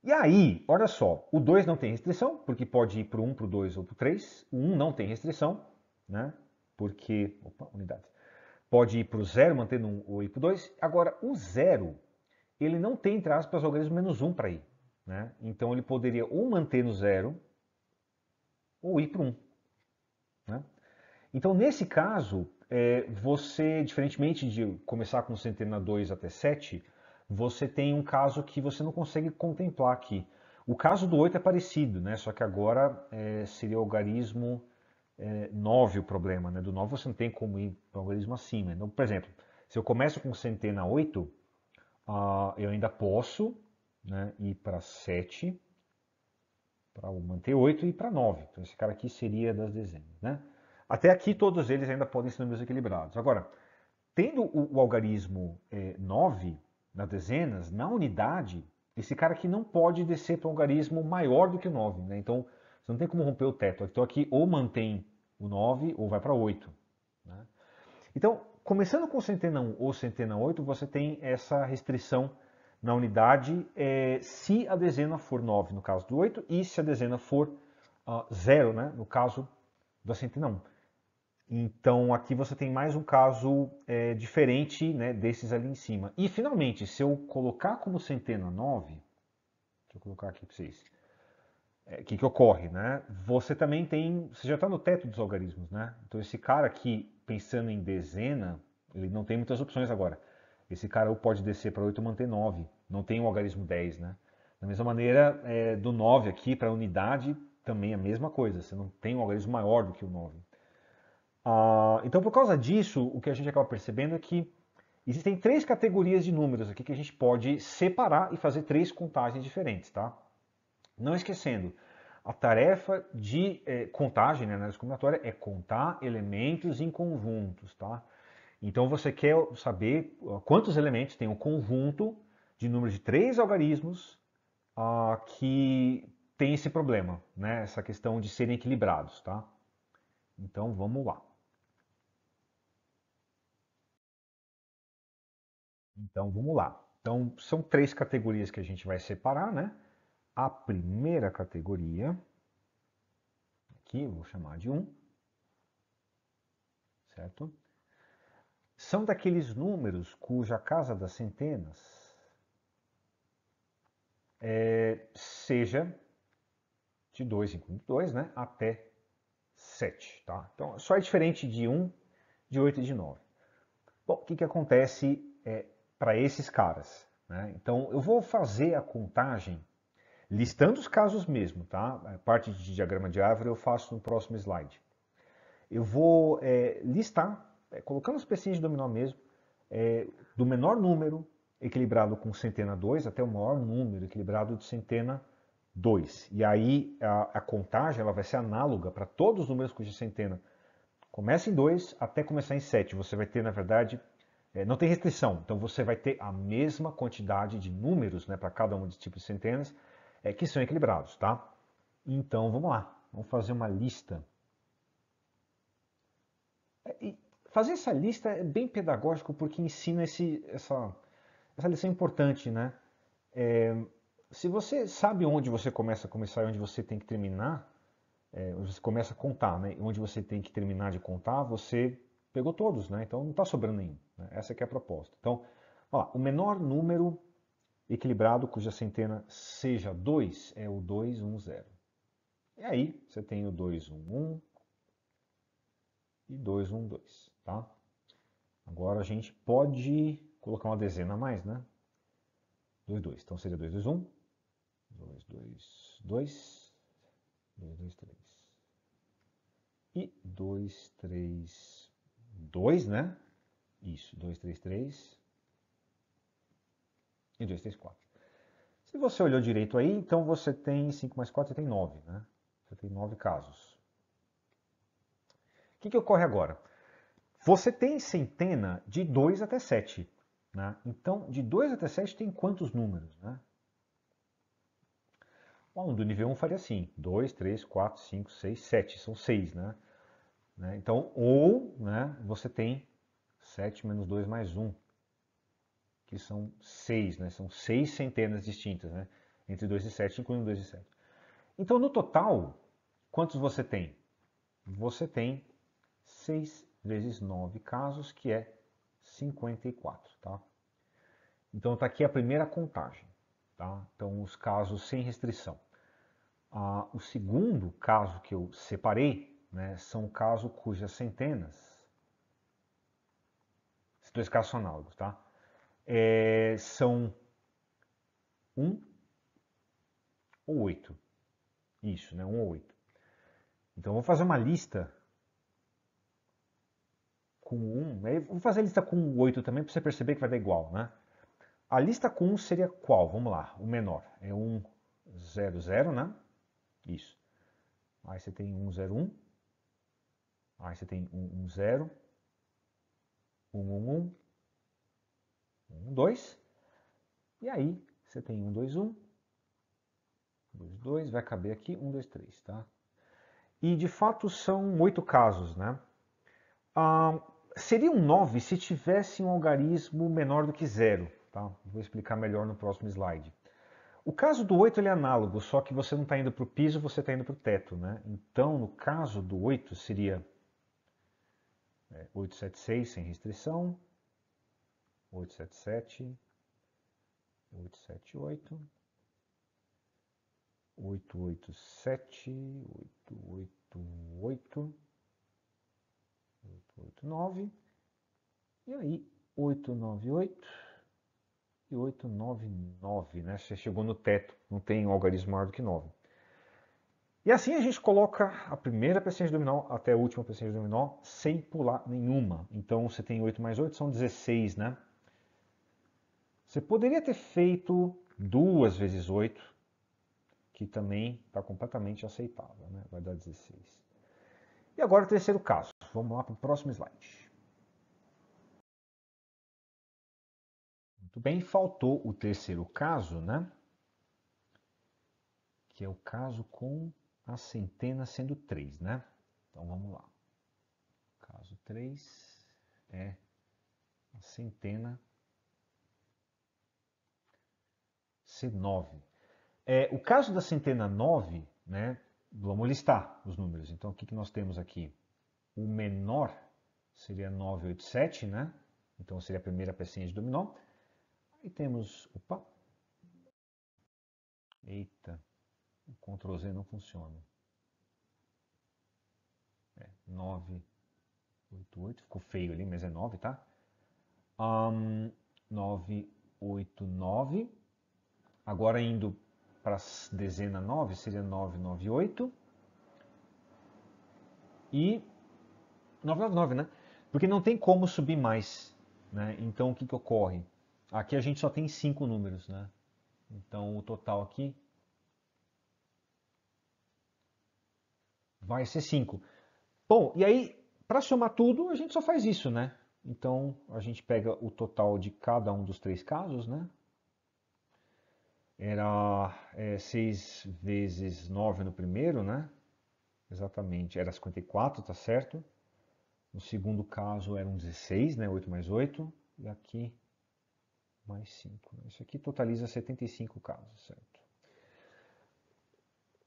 Speaker 1: E aí, olha só, o 2 não tem restrição, porque pode ir para o 1, para o 2 ou para o 3. O 1 um não tem restrição, né? porque, opa, unidade, pode ir para o 0, mantendo 1 um, ou ir para o 2. Agora, o 0, ele não tem, entre aspas, algarismo menos 1 um para ir. Né? Então, ele poderia ou manter no 0 ou ir para o 1. Né? Então, nesse caso, é, você, diferentemente de começar com centena 2 até 7, você tem um caso que você não consegue contemplar aqui. O caso do 8 é parecido, né? só que agora é, seria o algarismo é, 9 o problema. Né? Do 9 você não tem como ir para o algarismo acima. Então, por exemplo, se eu começo com centena 8, uh, ah, eu ainda posso né, ir para 7, para manter 8 e para 9. Então, esse cara aqui seria das dezenas. Né? Até aqui todos eles ainda podem ser números equilibrados. Agora, tendo o, o algarismo é, 9 nas dezenas, na unidade, esse cara aqui não pode descer para um algarismo maior do que o 9. Né? Então, você não tem como romper o teto. Então aqui ou mantém o 9 ou vai para 8. Né? Então, começando com centena 1 ou centena 8, você tem essa restrição na unidade é, se a dezena for 9 no caso do 8 e se a dezena for uh, ah, 0 né, no caso da centena 1. Então aqui você tem mais um caso é, diferente né, desses ali em cima. E finalmente, se eu colocar como centena 9, deixa eu colocar aqui para vocês, o é, que, que ocorre, né? Você também tem, você já está no teto dos algarismos, né? Então esse cara aqui, pensando em dezena, ele não tem muitas opções agora. Esse cara ou pode descer para 8 e manter 9, não tem o algarismo 10, né? Da mesma maneira, é, do 9 aqui para unidade, também a mesma coisa, você não tem um algarismo maior do que o 9. Uh, então, por causa disso, o que a gente acaba percebendo é que existem três categorias de números aqui que a gente pode separar e fazer três contagens diferentes, tá? Não esquecendo, a tarefa de é, contagem, né, análise combinatória, é contar elementos em conjuntos, tá? Então, você quer saber ah, quantos elementos tem um conjunto de números de três algarismos uh, que tem esse problema, né? Essa questão de serem equilibrados, tá? Então, vamos lá. Então vamos lá. Então são três categorias que a gente vai separar, né? A primeira categoria, aqui vou chamar de 1, um, certo? São daqueles números cuja casa das centenas é, seja de 2, incluindo 2, né? Até 7, tá? Então só é diferente de 1, um, de 8 e de 9. Bom, o que, que acontece é, para esses caras. Né? Então, eu vou fazer a contagem listando os casos mesmo, tá? A parte de diagrama de árvore eu faço no próximo slide. Eu vou é, listar, é, colocando as pecinhas de dominó mesmo, é, do menor número equilibrado com centena 2 até o maior número equilibrado de centena 2. E aí a, a contagem ela vai ser análoga para todos os números cuja centena começa em 2 até começar em 7. Você vai ter, na verdade, é, não tem restrição, então você vai ter a mesma quantidade de números né, para cada um dos tipos de centenas é, que são equilibrados, tá? Então vamos lá, vamos fazer uma lista. É, e fazer essa lista é bem pedagógico porque ensina esse, essa, essa lição importante, né? É, se você sabe onde você começa a começar e onde você tem que terminar, é, você começa a contar, né? Onde você tem que terminar de contar, você pegou todos, né? Então não está sobrando nenhum. Né? Essa que é a proposta. Então, ó, o menor número equilibrado cuja centena seja 2 é o 2, 1, 0. E aí você tem o 2, 1, 1 e 2, 1, 2. tá? Agora a gente pode colocar uma dezena a mais, né? 2, 2. Então seria 2, 2, 1, 2, 2, 2, 2, 2, 3 e 2, 3, 2, né? Isso, 2, 3, 3 e 2, 3, 4. Se você olhou direito aí, então você tem 5 mais 4, você tem 9, né? Você tem 9 casos. O que, que ocorre agora? Você tem centena de 2 até 7. Né? Então, de 2 até 7 tem quantos números? Né? O aluno do nível 1 faria assim: 2, 3, 4, 5, 6, 7. São 6, né? Né? Então, ou né, você tem 7 menos 2 mais 1, que são 6, né? são 6 centenas distintas, né? entre 2 e 7, incluindo 2 e 7. Então, no total, quantos você tem? Você tem 6 vezes 9 casos, que é 54. Tá? Então, está aqui a primeira contagem. Tá? Então, os casos sem restrição. Ah, o segundo caso que eu separei né, são casos cujas centenas, esses dois casos são análogos, tá? É, são 1 um ou 8. Isso, né? 1 um ou 8. Então, vou fazer uma lista com 1. Um, né, vou fazer a lista com 8 também para você perceber que vai dar igual, né? A lista com 1 seria qual? Vamos lá, o menor. É 1, 0, 0, né? Isso. Aí você tem 1, 0, 1. Aí você tem 1, 1, 0, 1, 1, 1, 1, 2. E aí você tem 1, 2, 1, 2, 2, vai caber aqui 1, 2, 3, tá? E de fato são oito casos, né? Ah, seriam nove se tivesse um algarismo menor do que zero, tá? Vou explicar melhor no próximo slide. O caso do 8 ele é análogo, só que você não está indo para o piso, você está indo para o teto. Né? Então, no caso do 8, seria 876 é, sem restrição, 877, 878, 887, 888, 889, e aí 898 e 899, né? Você chegou no teto, não tem algarismo maior do que 9. E assim a gente coloca a primeira de dominó até a última de dominó sem pular nenhuma. Então você tem 8 mais 8, são 16, né? Você poderia ter feito duas vezes 8, que também está completamente aceitável, né? Vai dar 16. E agora o terceiro caso. Vamos lá para o próximo slide. Muito bem, faltou o terceiro caso, né? que é o caso com a centena sendo 3, né? Então vamos lá. Caso 3 é a centena C9. É, o caso da centena 9, né? Vamos listar os números. Então o que, que nós temos aqui? O menor seria 987, né? Então seria a primeira pecinha de dominó. Aí temos, opa, eita, o Ctrl Z não funciona. É, 9, 8, 8, ficou feio ali, mas é 9, tá? Um, 9, 8, 9. Agora indo para a dezena 9, seria 9, 9, 8. E 999, né? Porque não tem como subir mais. Né? Então o que, que ocorre? Aqui a gente só tem cinco números, né? Então o total aqui vai ser 5. Bom, e aí, para somar tudo, a gente só faz isso, né? Então, a gente pega o total de cada um dos três casos, né? Era é, 6 vezes 9 no primeiro, né? Exatamente, era 54, tá certo? No segundo caso eram 16, né? 8 mais 8. E aqui mais 5. Né? Isso aqui totaliza 75 casos, certo?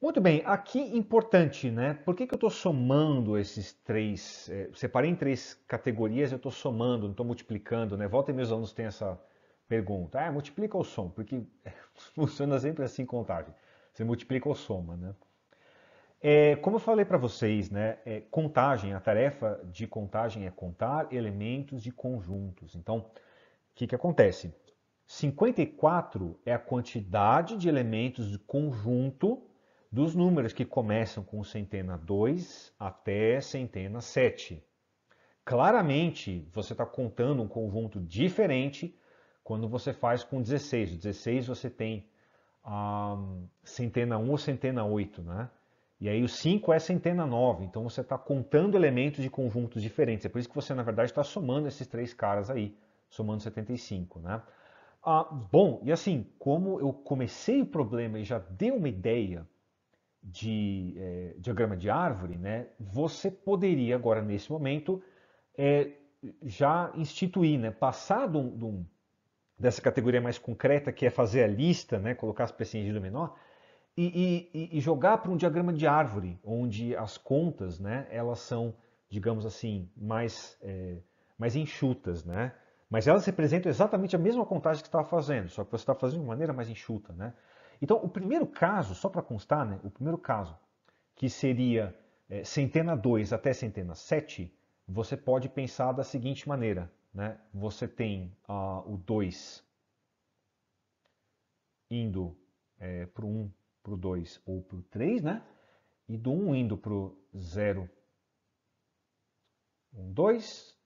Speaker 1: Muito bem, aqui importante, né? Por que, que eu estou somando esses três? É, separei em três categorias, eu estou somando, não estou multiplicando, né? Volta e meus alunos têm essa pergunta. Ah, multiplica ou soma? Porque <laughs> funciona sempre assim contagem. Você multiplica ou soma, né? É, como eu falei para vocês, né? É, contagem, a tarefa de contagem é contar elementos de conjuntos. Então, o que, que acontece? 54 é a quantidade de elementos de conjunto dos números que começam com centena 2 até centena 7. Claramente, você está contando um conjunto diferente quando você faz com 16. O 16 você tem a centena 1 ou centena 8, né? E aí o 5 é centena 9, então você está contando elementos de conjuntos diferentes. É por isso que você, na verdade, está somando esses três caras aí, somando 75, né? Ah, bom, e assim, como eu comecei o problema e já dei uma ideia de é, diagrama de árvore, né, você poderia agora, nesse momento, é, já instituir, né, passar de um, de um, dessa categoria mais concreta, que é fazer a lista, né, colocar as pecinhas de menor, e, e, e jogar para um diagrama de árvore, onde as contas né, elas são, digamos assim, mais, é, mais enxutas. Né? Mas elas representam exatamente a mesma contagem que você estava fazendo, só que você está fazendo de maneira mais enxuta. Né? Então, o primeiro caso, só para constar, né, o primeiro caso, que seria é, centena 2 até centena 7, você pode pensar da seguinte maneira. Né? Você tem ah, o 2 indo é, eh, para o 1, para o 2 ou para o 3, né? e do 1 indo para o 0, 1, 2,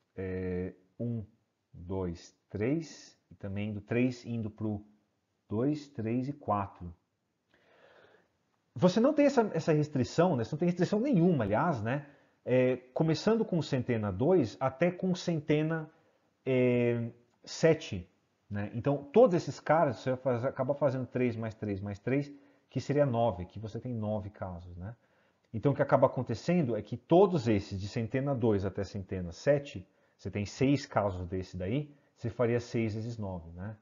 Speaker 1: 1, 2, 3, e também do 3 indo para o 2, 3 e 4. Você não tem essa, essa restrição, né? você não tem restrição nenhuma, aliás, né? É, começando com centena 2 até com centena é, 7. Né? Então, todos esses caras, você vai fazer, fazendo 3 mais 3 mais 3, que seria 9, que você tem 9 casos. Né? Então, o que acaba acontecendo é que todos esses, de centena 2 até centena 7, você tem 6 casos desse daí, você faria 6 vezes 9. Né?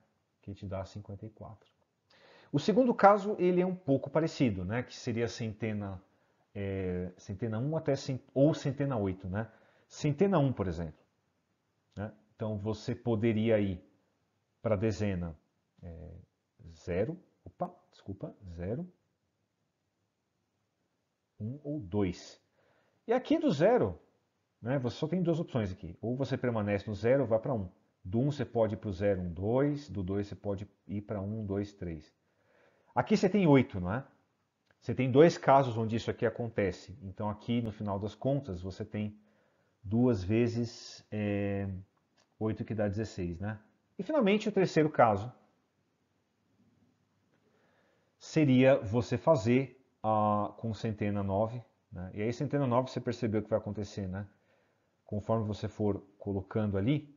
Speaker 1: que te dá 54. O segundo caso ele é um pouco parecido, né? que seria centena, é, centena 1 até, ou centena 8. Né? Centena 1, por exemplo. Né? Então você poderia ir para a dezena 0, é, opa, desculpa, 0, 1 um ou 2. E aqui do 0, né, você só tem duas opções aqui. Ou você permanece no 0 ou vai para 1. Um. Do 1 você pode ir para o 0, 1, 2. Do 2 você pode ir para 1, 2, 3. Aqui você tem 8, não é? Você tem dois casos onde isso aqui acontece. Então aqui, no final das contas, você tem duas vezes é, 8 que dá 16, né? E finalmente, o terceiro caso seria você fazer a, ah, com centena 9. Né? E aí, centena 9, você percebeu o que vai acontecer, né? Conforme você for colocando ali,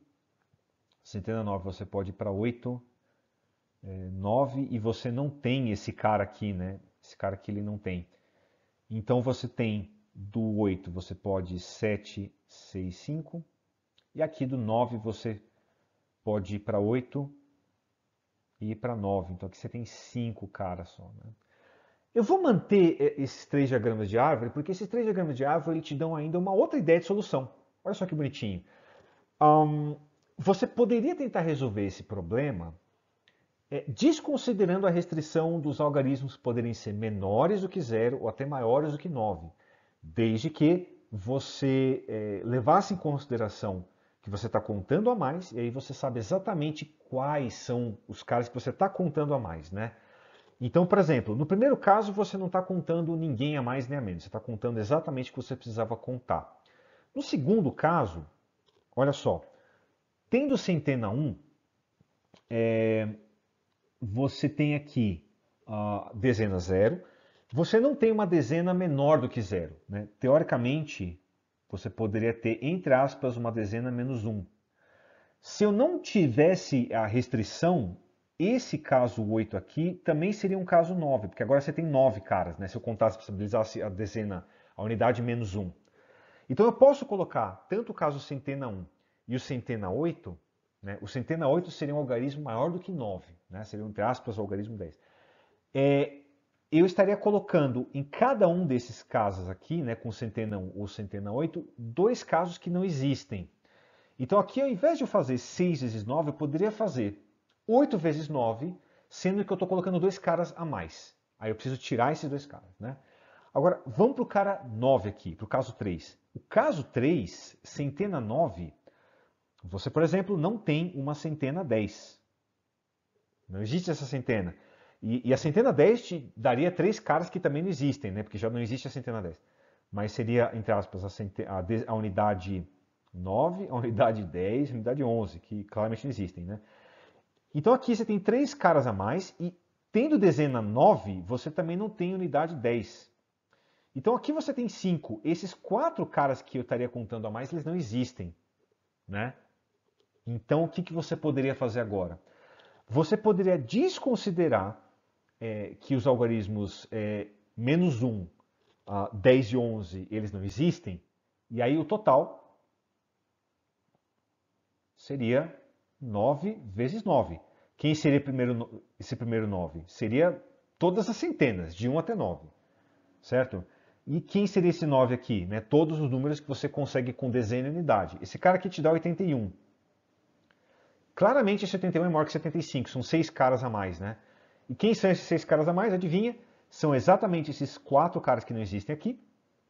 Speaker 1: Centena 9 você pode ir para 8, é, 9 e você não tem esse cara aqui, né? Esse cara aqui ele não tem. Então você tem do 8 você pode ir 7, 6, 5. E aqui do 9 você pode ir para 8 e ir para 9. Então aqui você tem 5 caras só. Né? Eu vou manter é, esses três diagramas de árvore, porque esses três diagramas de árvore te dão ainda uma outra ideia de solução. Olha só que bonitinho. Um, você poderia tentar resolver esse problema é, desconsiderando a restrição dos algarismos poderem ser menores do que zero ou até maiores do que 9, desde que você é, levasse em consideração que você está contando a mais, e aí você sabe exatamente quais são os caras que você está contando a mais, né? Então, por exemplo, no primeiro caso você não está contando ninguém a mais nem a menos, você está contando exatamente o que você precisava contar. No segundo caso, olha só, Tendo centena 1, é, você tem aqui a dezena 0. Você não tem uma dezena menor do que 0. Né? Teoricamente, você poderia ter, entre aspas, uma dezena menos 1. Se eu não tivesse a restrição, esse caso 8 aqui também seria um caso 9, porque agora você tem 9 caras, né? Se eu contasse, possibilizasse a dezena, a unidade menos 1. Então eu posso colocar tanto o caso centena 1 e o centena 8, né? o centena 8 seria um algarismo maior do que 9, né? seria, entre aspas, o algarismo 10. É, eu estaria colocando em cada um desses casos aqui, né, com centena 1 ou centena 8, dois casos que não existem. Então aqui, ao invés de eu fazer 6 vezes 9, eu poderia fazer 8 vezes 9, sendo que eu estou colocando dois caras a mais. Aí eu preciso tirar esses dois caras. Né? Agora, vamos para o cara 9 aqui, para o caso 3. O caso 3, centena 9, você, por exemplo, não tem uma centena 10. Não existe essa centena. E, e, a centena 10 te daria três caras que também não existem, né? Porque já não existe a centena 10. Mas seria, entre aspas, a, centena, a, de, a unidade 9, a unidade 10 a unidade 11, que claramente não existem, né? Então aqui você tem três caras a mais e tendo dezena 9, você também não tem unidade 10. Então aqui você tem 5. Esses quatro caras que eu estaria contando a mais, eles não existem, né? Então, o que, que você poderia fazer agora? Você poderia desconsiderar é, que os algarismos é, menos 1, ah, 10 e 11, eles não existem, e aí o total seria 9 vezes 9. Quem seria primeiro, esse primeiro 9? Seria todas as centenas, de 1 até 9, certo? E quem seria esse 9 aqui? Né? Todos os números que você consegue com dezena e unidade. Esse cara aqui te dá 81. Claramente 71 é maior que 75, são seis caras a mais, né? E quem são esses seis caras a mais? Adivinha? São exatamente esses quatro caras que não existem aqui,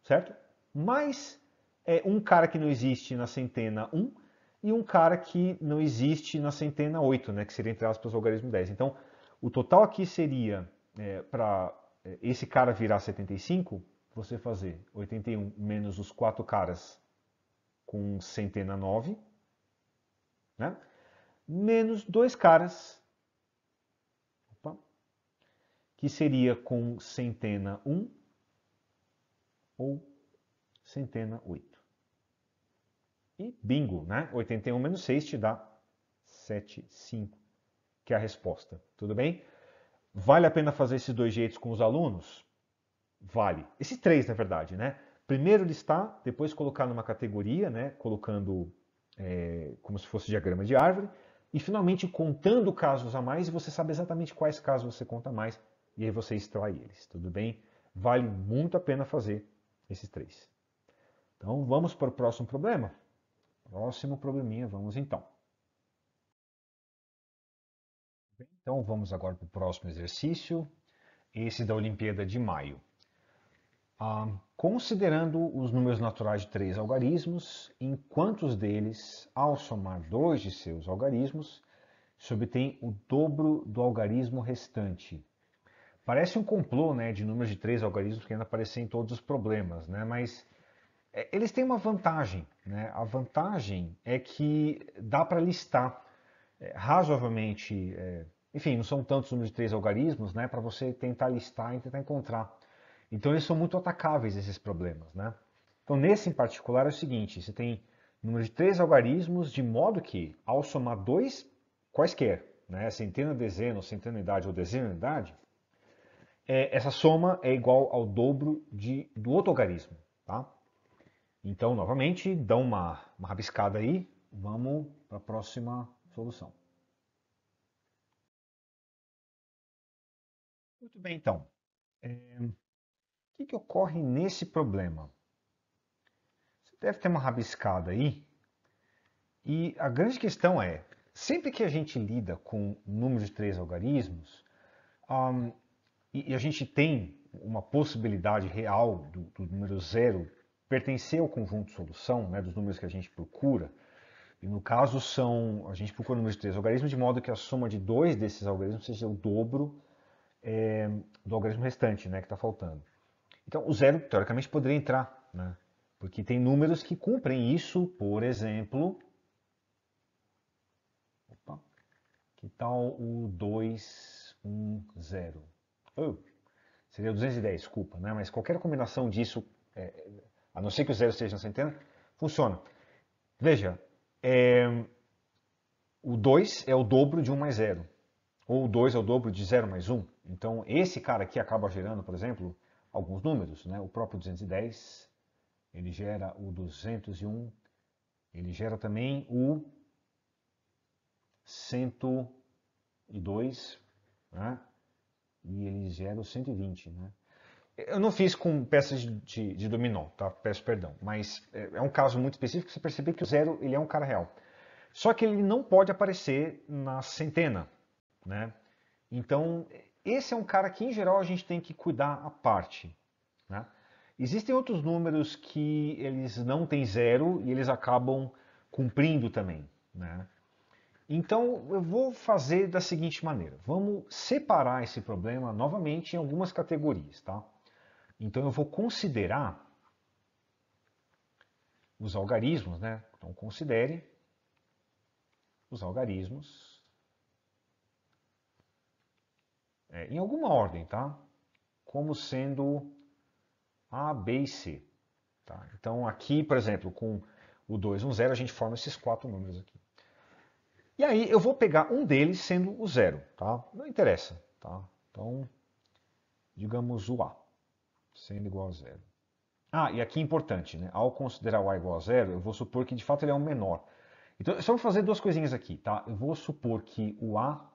Speaker 1: certo? Mais é, um cara que não existe na centena 1 e um cara que não existe na centena 8, né? Que seria, entre aspas, o algarismo 10. Então, o total aqui seria, é, para é, esse cara virar 75, você fazer 81 menos os quatro caras com centena 9, né? menos dois caras, opa, que seria com centena 1 ou centena 8. E bingo, né? 81 menos 6 te dá 7, 5, que é a resposta. Tudo bem? Vale a pena fazer esses dois jeitos com os alunos? Vale. Esses três, na verdade, né? Primeiro listar, depois colocar numa categoria, né? Colocando é, como se fosse diagrama de árvore e finalmente, contando casos a mais, você sabe exatamente quais casos você conta mais e aí você extrai eles, tudo bem? Vale muito a pena fazer esses três. Então vamos para o próximo problema. Próximo probleminha, vamos então. Então vamos agora para o próximo exercício, esse da Olimpíada de Maio. Ah, Considerando os números naturais de três algarismos, em quantos deles, ao somar dois de seus algarismos, se obtém o dobro do algarismo restante? Parece um complô né, de números de três algarismos que ainda aparecem em todos os problemas, né? mas é, eles têm uma vantagem. Né? A vantagem é que dá para listar é, razoavelmente, é, enfim, não são tantos números de três algarismos, né, para você tentar listar e tentar encontrar então eles são muito atacáveis, esses problemas. Né? Então nesse em particular é o seguinte, você tem número de três algarismos, de modo que ao somar dois, quaisquer, né? centena, dezena, centena unidade ou dezena unidade, é, essa soma é igual ao dobro de, do outro algarismo. Tá? Então, novamente, dá uma, uma rabiscada aí, vamos para a próxima solução. Muito bem, então. É, que, que ocorre nesse problema? Você deve ter uma rabiscada aí. E a grande questão é, sempre que a gente lida com número de três algarismos, um, e, e, a gente tem uma possibilidade real do, do número zero pertencer ao conjunto solução, né, dos números que a gente procura, e no caso são, a gente procura o número de três algarismos de modo que a soma de dois desses algarismos seja o dobro é, do algarismo restante, né, que está faltando. Então, o zero, teoricamente, poderia entrar, né? porque tem números que cumprem isso, por exemplo. Opa, que tal o 2, 1, 0? Oh, seria 210, desculpa, né? mas qualquer combinação disso, é, a não ser que o zero seja na centena, funciona. Veja, é, o 2 é o dobro de 1 mais 0, ou o 2 é o dobro de 0 mais 1. Então, esse cara aqui acaba gerando, por exemplo, alguns números, né? O próprio 210, ele gera o 201, ele gera também o 102, né? E ele gera o 120, né? Eu não fiz com peças de, de dominó, tá? Peço perdão, mas é, é um caso muito específico, você percebe que o zero, ele é um cara real. Só que ele não pode aparecer na centena, né? Então, esse é um cara que, em geral, a gente tem que cuidar à parte. Né? Existem outros números que eles não têm zero e eles acabam cumprindo também. Né? Então, eu vou fazer da seguinte maneira. Vamos separar esse problema novamente em algumas categorias. Tá? Então, eu vou considerar os algarismos. Né? Então, considere os algarismos é, em alguma ordem, tá? Como sendo A, B e C. Tá? Então aqui, por exemplo, com o 2, 1, 0, a gente forma esses quatro números aqui. E aí eu vou pegar um deles sendo o zero, tá? Não interessa, tá? Então, digamos o A, sendo igual a zero. Ah, e aqui é importante, né? Ao considerar o A igual a zero, eu vou supor que de fato ele é um menor. Então, eu só vou fazer duas coisinhas aqui, tá? Eu vou supor que o A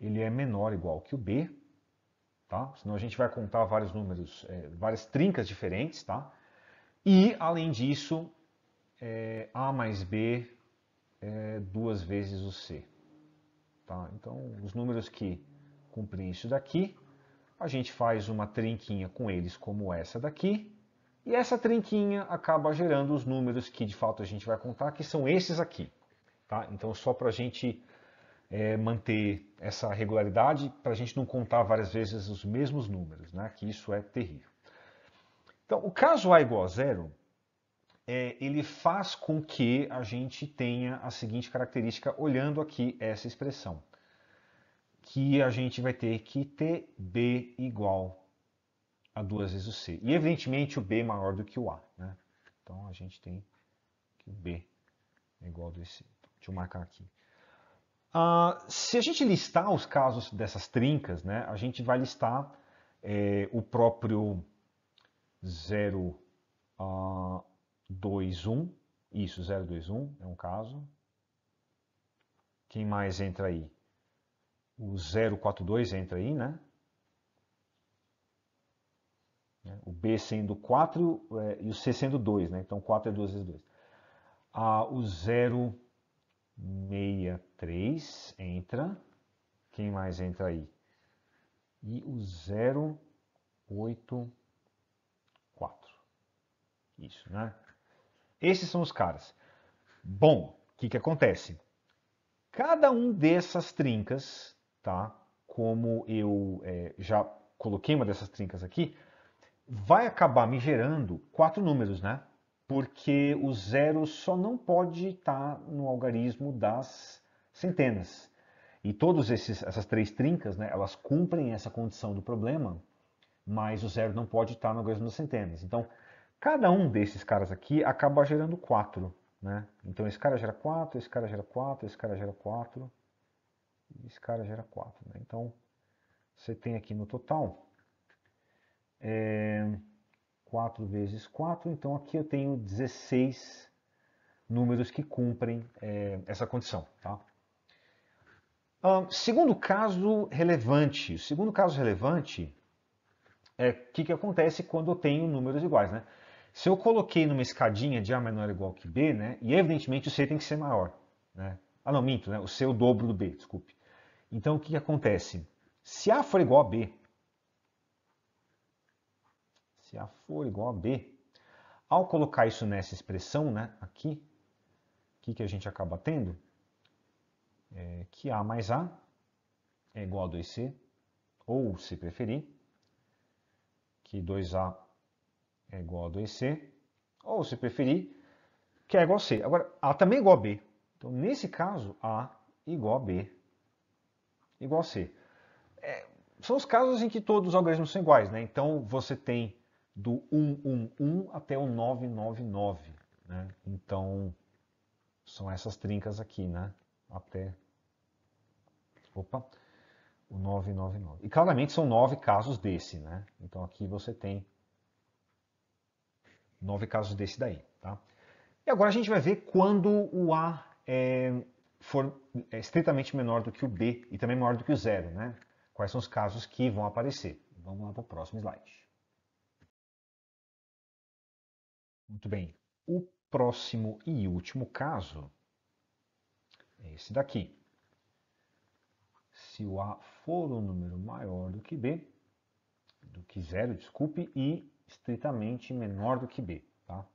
Speaker 1: ele é menor igual que o B, tá? Senão a gente vai contar vários números, é, várias trincas diferentes, tá? E, além disso, é, A mais B é duas vezes o C. Tá? Então, os números que cumprem isso daqui, a gente faz uma trinquinha com eles como essa daqui, e essa trinquinha acaba gerando os números que de fato a gente vai contar, que são esses aqui. Tá? Então, só para a gente é, manter essa regularidade para a gente não contar várias vezes os mesmos números, né? que isso é terrível. Então, o caso A igual a zero, é, ele faz com que a gente tenha a seguinte característica, olhando aqui essa expressão, que a gente vai ter que ter B igual a duas vezes o C. E, evidentemente, o B é maior do que o A. Né? Então, a gente tem que o B é igual a 2C. Deixa eu marcar aqui. Ah, se a gente listar os casos dessas trincas, né, a gente vai listar é, o próprio 021, ah, um, isso, 021 um, é um caso. Quem mais entra aí? O 042 entra aí, né? né? O B sendo 4 é, eh, e o C sendo 2, né? Então 4 é 2 vezes 2. Ah, o 0. 63 entra. Quem mais entra aí? E o 084. Isso, né? Esses são os caras. Bom, o que, que acontece? Cada um dessas trincas, tá? Como eu é, já coloquei uma dessas trincas aqui, vai acabar me gerando quatro números, né? porque o zero só não pode estar no algarismo das centenas. E todas essas três trincas, né, elas cumprem essa condição do problema, mas o zero não pode estar no algarismo das centenas. Então, cada um desses caras aqui acaba gerando 4. Né? Então, esse cara gera 4, esse cara gera 4, esse cara gera 4, esse cara gera 4. Né? Então, você tem aqui no total... É 4 vezes 4, então aqui eu tenho 16 números que cumprem é, essa condição. Tá? Um, ah, segundo caso relevante. O segundo caso relevante é o que, que acontece quando eu tenho números iguais. Né? Se eu coloquei numa escadinha de A menor ou igual que B, né? e evidentemente o C tem que ser maior. Né? Ah, não, minto, né? o C é o dobro do B, desculpe. Então o que, que acontece? Se A for igual a B, se A for igual a B, ao colocar isso nessa expressão, né, aqui, o que, que a gente acaba tendo? É que A mais A é igual a 2C, ou se preferir, que 2A é igual a 2C, ou se preferir, que é igual a C. Agora, A também é igual a B. Então, nesse caso, A igual a B igual a C. É, são os casos em que todos os algarismos são iguais, né? Então, você tem do 111 até o 999, né? Então, são essas trincas aqui, né? Até, opa, o 999. E claramente são nove casos desse, né? Então aqui você tem nove casos desse daí, tá? E agora a gente vai ver quando o A é, for é estritamente menor do que o B e também maior do que o zero, né? Quais são os casos que vão aparecer. Vamos lá para o próximo slide. Muito bem. O próximo e último caso é esse daqui. Se o A for um número maior do que B, do que zero, desculpe, e estritamente menor do que B. Tá?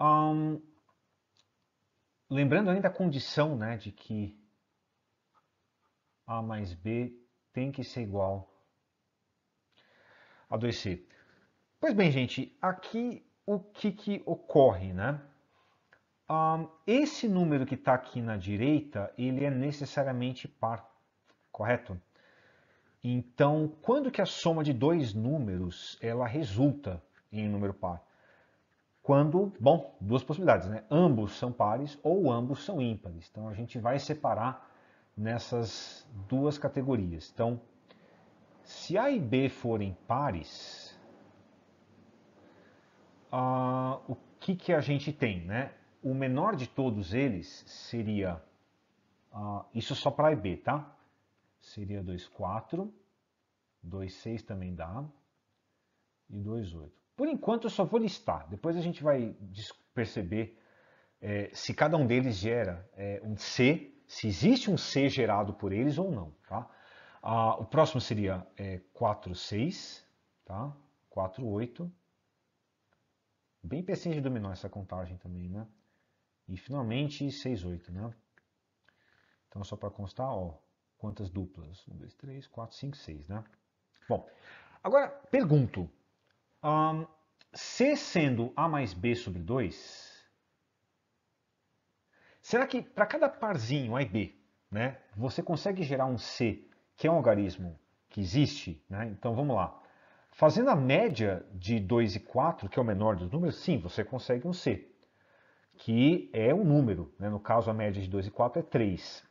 Speaker 1: Um, lembrando ainda a condição né, de que A mais B tem que ser igual a 2C. Pois bem, gente, aqui o que, que ocorre, né? Um, esse número que está aqui na direita, ele é necessariamente par, correto? Então, quando que a soma de dois números, ela resulta em um número par? Quando, bom, duas possibilidades, né? Ambos são pares ou ambos são ímpares. Então, a gente vai separar nessas duas categorias. Então, se A e B forem pares, uh, o que, que a gente tem? Né? O menor de todos eles seria, uh, isso só para EB, tá? Seria 2, 4, 2, 6 também dá, e 2, 8. Por enquanto eu só vou listar, depois a gente vai perceber é, se cada um deles gera é, um C, se existe um C gerado por eles ou não. Tá? Ah, o próximo seria é, 4, 6, tá? 4, 8, Bem pecinha de dominó essa contagem também, né? E finalmente 6, 8, né? Então só para constar, ó, quantas duplas? 1, 2, 3, 4, 5, 6, né? Bom, agora pergunto. Um, C sendo A mais B sobre 2, será que para cada parzinho A e B, né, você consegue gerar um C que é um algarismo que existe? Né? Então vamos lá. Fazendo a média de 2 e 4, que é o menor dos números, sim, você consegue um C, que é um número. Né? No caso, a média de 2 e 4 é 3.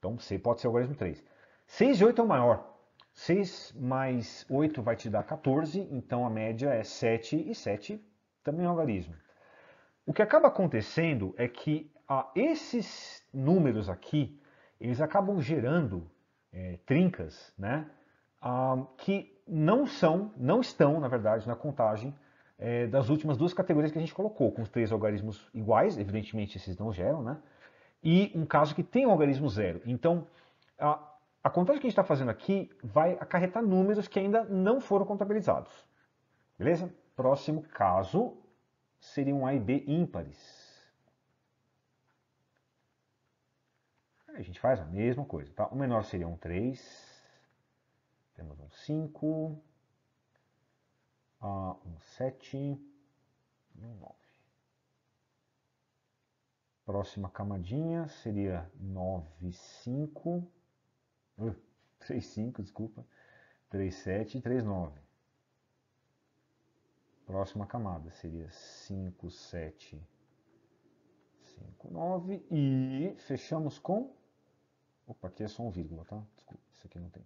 Speaker 1: Então, C pode ser o algarismo 3. 6 e 8 é o maior. 6 mais 8 vai te dar 14, então a média é 7 e 7 também é um algarismo. O que acaba acontecendo é que ah, esses números aqui, eles acabam gerando é, trincas, né? que não são, não estão, na verdade, na contagem é, das últimas duas categorias que a gente colocou, com os três algarismos iguais, evidentemente esses não geram, né? E um caso que tem um algarismo zero. Então, a, a contagem que a gente está fazendo aqui vai acarretar números que ainda não foram contabilizados. Beleza? Próximo caso seria um A e B ímpares. A gente faz a mesma coisa, tá? O menor seria um 3, temos um 5, ah, um 7 e um 9. Próxima camadinha seria 9, 5, 3, 5, desculpa, 3, 7 e 3, 9. Próxima camada seria 5, 7, 5, 9 e fechamos com... Opa, aqui é só um vírgula, tá? Desculpa, isso aqui não tem.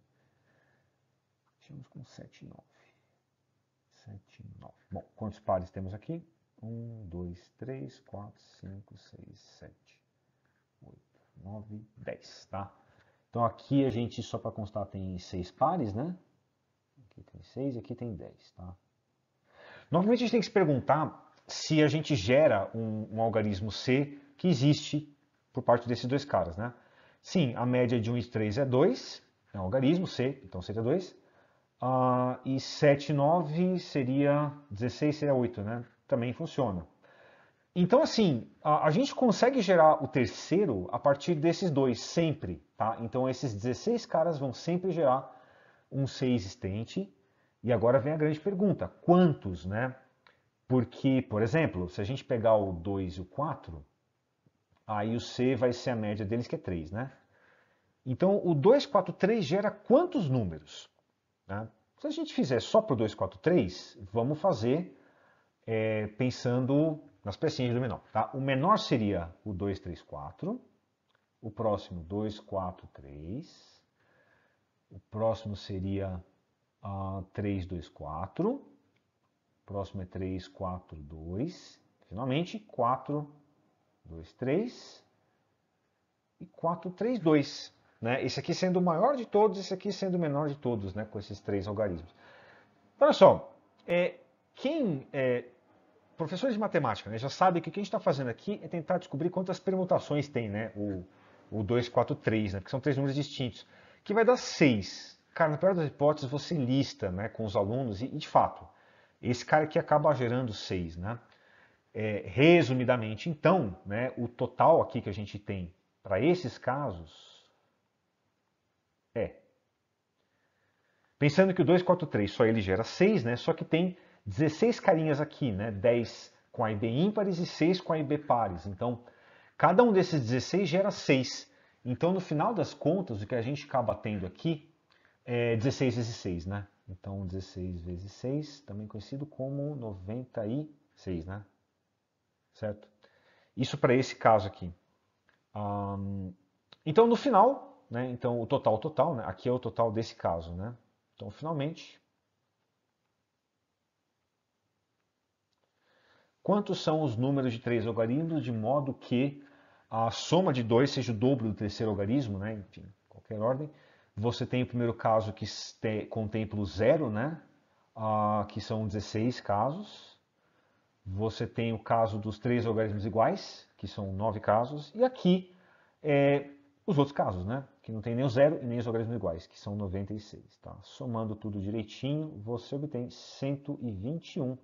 Speaker 1: Fechamos com 7, 9. 7, 9. Bom, quantos pares temos aqui? 1, 2, 3, 4, 5, 6, 7, 8, 9, 10, tá? Então aqui a gente, só para constar, tem 6 pares, né? Aqui tem 6 e aqui tem 10, tá? Novamente a gente tem que se perguntar se a gente gera um, um algarismo C que existe por parte desses dois caras, né? Sim, a média de 1 e 3 é 2, é um algarismo C, então C é 2. Uh, e 7, 9 seria 16, seria 8, né? Também funciona. Então, assim, a, a, gente consegue gerar o terceiro a partir desses dois, sempre, tá? Então, esses 16 caras vão sempre gerar um 6 existente. E agora vem a grande pergunta, quantos, né? Porque, por exemplo, se a gente pegar o 2 e o 4, aí o C vai ser a média deles, que é 3, né? Então, o 2, 4, 3 gera quantos números? Né? Se a gente fizer só para o 243, vamos fazer é, pensando nas pecinhas do menor. Tá? O menor seria o 234, o próximo 243, o próximo seria uh, ah, 324, o próximo é 342, finalmente 423 e 432. Né? Esse aqui sendo o maior de todos, esse aqui sendo o menor de todos, né? com esses três algarismos. Olha só, é, quem é professor de matemática né, já sabe que o que a gente está fazendo aqui é tentar descobrir quantas permutações tem né, o, o 2, 4, 3, né, que são três números distintos, que vai dar 6. Cara, na pior das hipóteses, você lista né, com os alunos e, de fato, esse cara aqui acaba gerando 6. Né? É, resumidamente, então, né, o total aqui que a gente tem para esses casos Pensando que o 243 só ele gera 6, né? só que tem 16 carinhas aqui, né? 10 com a id ímpares e 6 com a IB pares. Então, cada um desses 16 gera 6. Então, no final das contas, o que a gente acaba tendo aqui é 16 vezes 6, né? Então, 16 vezes 6, também conhecido como 96, né? Certo? Isso para esse caso aqui. então, no final, né? Então, o total, total, né? Aqui é o total desse caso, né? Então, finalmente, quantos são os números de três logaritmos de modo que a soma de dois seja o dobro do terceiro logaritmo, né? enfim, qualquer ordem. Você tem o primeiro caso que contempla o zero, né? Ah, que são 16 casos. Você tem o caso dos três logaritmos iguais, que são nove casos. E aqui é, os outros casos, né? Que não tem nem o zero e nem os algarismos iguais, que são 96. Tá? Somando tudo direitinho, você obtém 121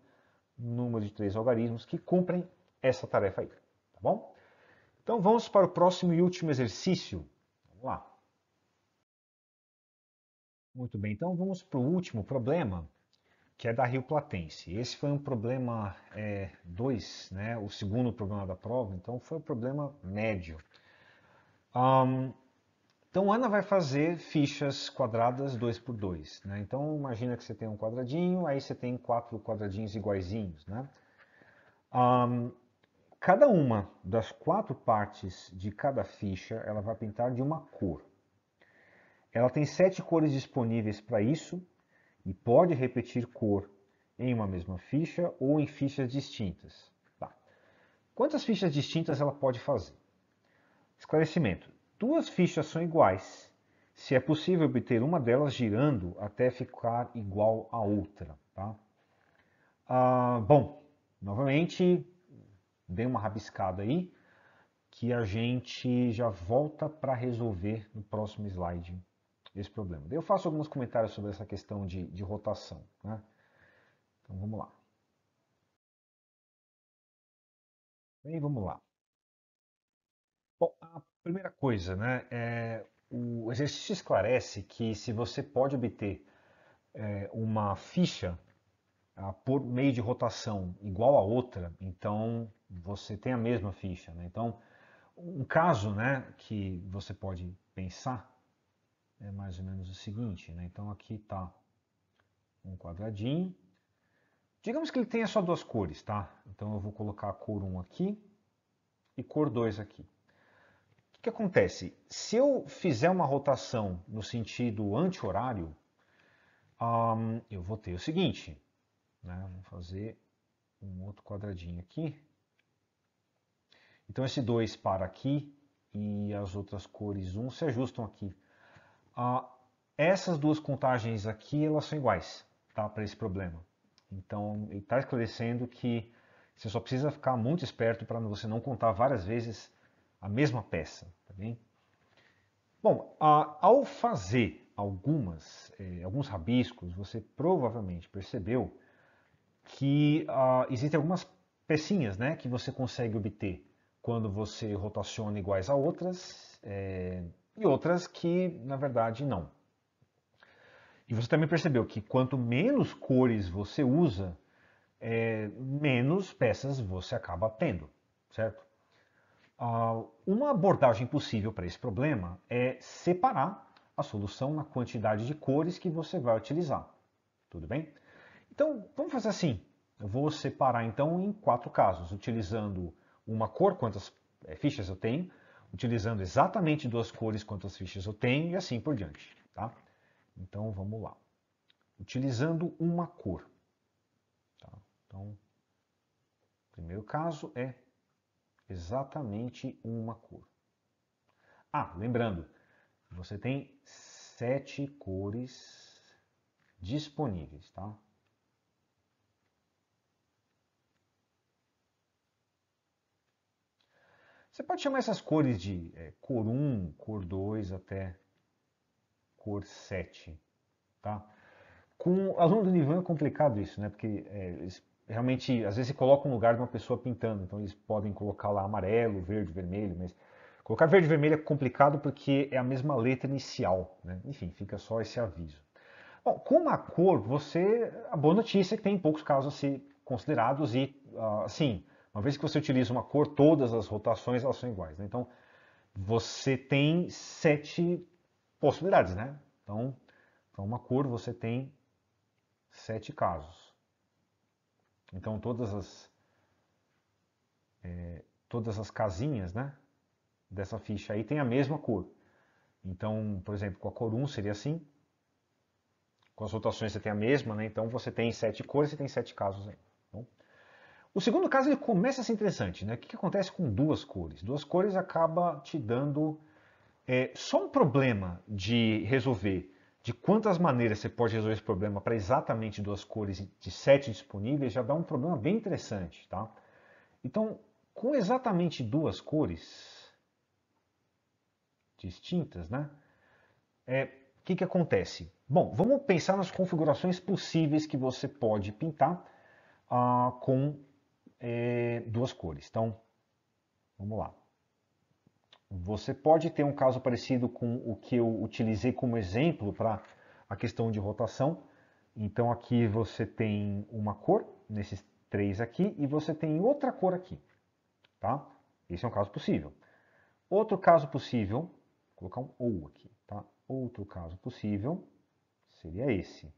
Speaker 1: números de três algarismos que cumprem essa tarefa aí. Tá bom? Então vamos para o próximo e último exercício. Vamos lá. Muito bem, então vamos para o último problema, que é da Rio Platense. Esse foi um problema 2, é, né? o segundo problema da prova, então foi um problema médio. Um, então, Ana vai fazer fichas quadradas 2 por 2. Né? Então, imagina que você tem um quadradinho, aí você tem quatro quadradinhos iguaizinhos. Né? Um, cada uma das quatro partes de cada ficha, ela vai pintar de uma cor. Ela tem sete cores disponíveis para isso e pode repetir cor em uma mesma ficha ou em fichas distintas. Tá. Quantas fichas distintas ela pode fazer? Esclarecimento: duas fichas são iguais se é possível obter uma delas girando até ficar igual à outra. Tá? Ah, bom, novamente, dei uma rabiscada aí, que a gente já volta para resolver no próximo slide esse problema. Eu faço alguns comentários sobre essa questão de, de rotação. Né? Então vamos lá. Bem, vamos lá. Bom, a primeira coisa, né, é, o exercício esclarece que se você pode obter é, uma ficha a, ah, por meio de rotação igual a outra, então você tem a mesma ficha. Né? Então, um caso né, que você pode pensar é mais ou menos o seguinte, né? então aqui está um quadradinho, digamos que ele tenha só duas cores, tá? Então eu vou colocar a cor 1 aqui e cor 2 aqui que acontece? Se eu fizer uma rotação no sentido anti-horário, um, eu vou ter o seguinte, né? vamos fazer um outro quadradinho aqui. Então esse 2 para aqui e as outras cores 1 um, se ajustam aqui. Ah, essas duas contagens aqui elas são iguais tá, para esse problema. Então ele está esclarecendo que você só precisa ficar muito esperto para você não contar várias vezes a mesma peça, tá bem? Bom, a, ao fazer algumas, eh, alguns rabiscos, você provavelmente percebeu que ah, existem algumas pecinhas né, que você consegue obter quando você rotaciona iguais a outras eh, e outras que, na verdade, não. E você também percebeu que quanto menos cores você usa, é, menos peças você acaba tendo, certo? Ah, uma abordagem possível para esse problema é separar a solução na quantidade de cores que você vai utilizar. Tudo bem? Então, vamos fazer assim. Eu vou separar então em quatro casos, utilizando uma cor, quantas eh, fichas eu tenho, utilizando exatamente duas cores, quantas fichas eu tenho, e assim por diante. Tá? Então, vamos lá. Utilizando uma cor. Tá? Então, primeiro caso é exatamente uma cor. Ah, lembrando, você tem sete cores disponíveis, tá? Você pode chamar essas cores de é, cor 1, cor 2 até cor 7, tá? Com aluno do Nivan é complicado isso, né? Porque é, eles realmente, às vezes você coloca um lugar de uma pessoa pintando, então eles podem colocar lá amarelo, verde, vermelho, mas colocar verde e vermelho é complicado porque é a mesma letra inicial, né? enfim, fica só esse aviso. Bom, com a cor, você, a boa notícia é que tem poucos casos a ser considerados e, ah, assim, uma vez que você utiliza uma cor, todas as rotações elas são iguais, né? então você tem sete possibilidades, né? Então, para então, uma cor você tem sete casos. Então todas as é, todas as casinhas, né, dessa ficha aí tem a mesma cor. Então, por exemplo, com a cor 1 seria assim. Com as rotações você tem a mesma, né? Então você tem sete cores, e tem sete casos aí. Então. o segundo caso ele começa a ser interessante, né? O que, que acontece com duas cores? Duas cores acaba te dando é, só um problema de resolver de quantas maneiras você pode resolver esse problema para exatamente duas cores de sete disponíveis, já dá um problema bem interessante. Tá? Então, com exatamente duas cores distintas, né? É, o que, que acontece? Bom, vamos pensar nas configurações possíveis que você pode pintar ah, com é, duas cores. Então, vamos lá. Você pode ter um caso parecido com o que eu utilizei como exemplo para a questão de rotação. Então aqui você tem uma cor, nesses três aqui, e você tem outra cor aqui. Tá? Esse é um caso possível. Outro caso possível, vou colocar um ou aqui, tá? Outro caso possível seria esse.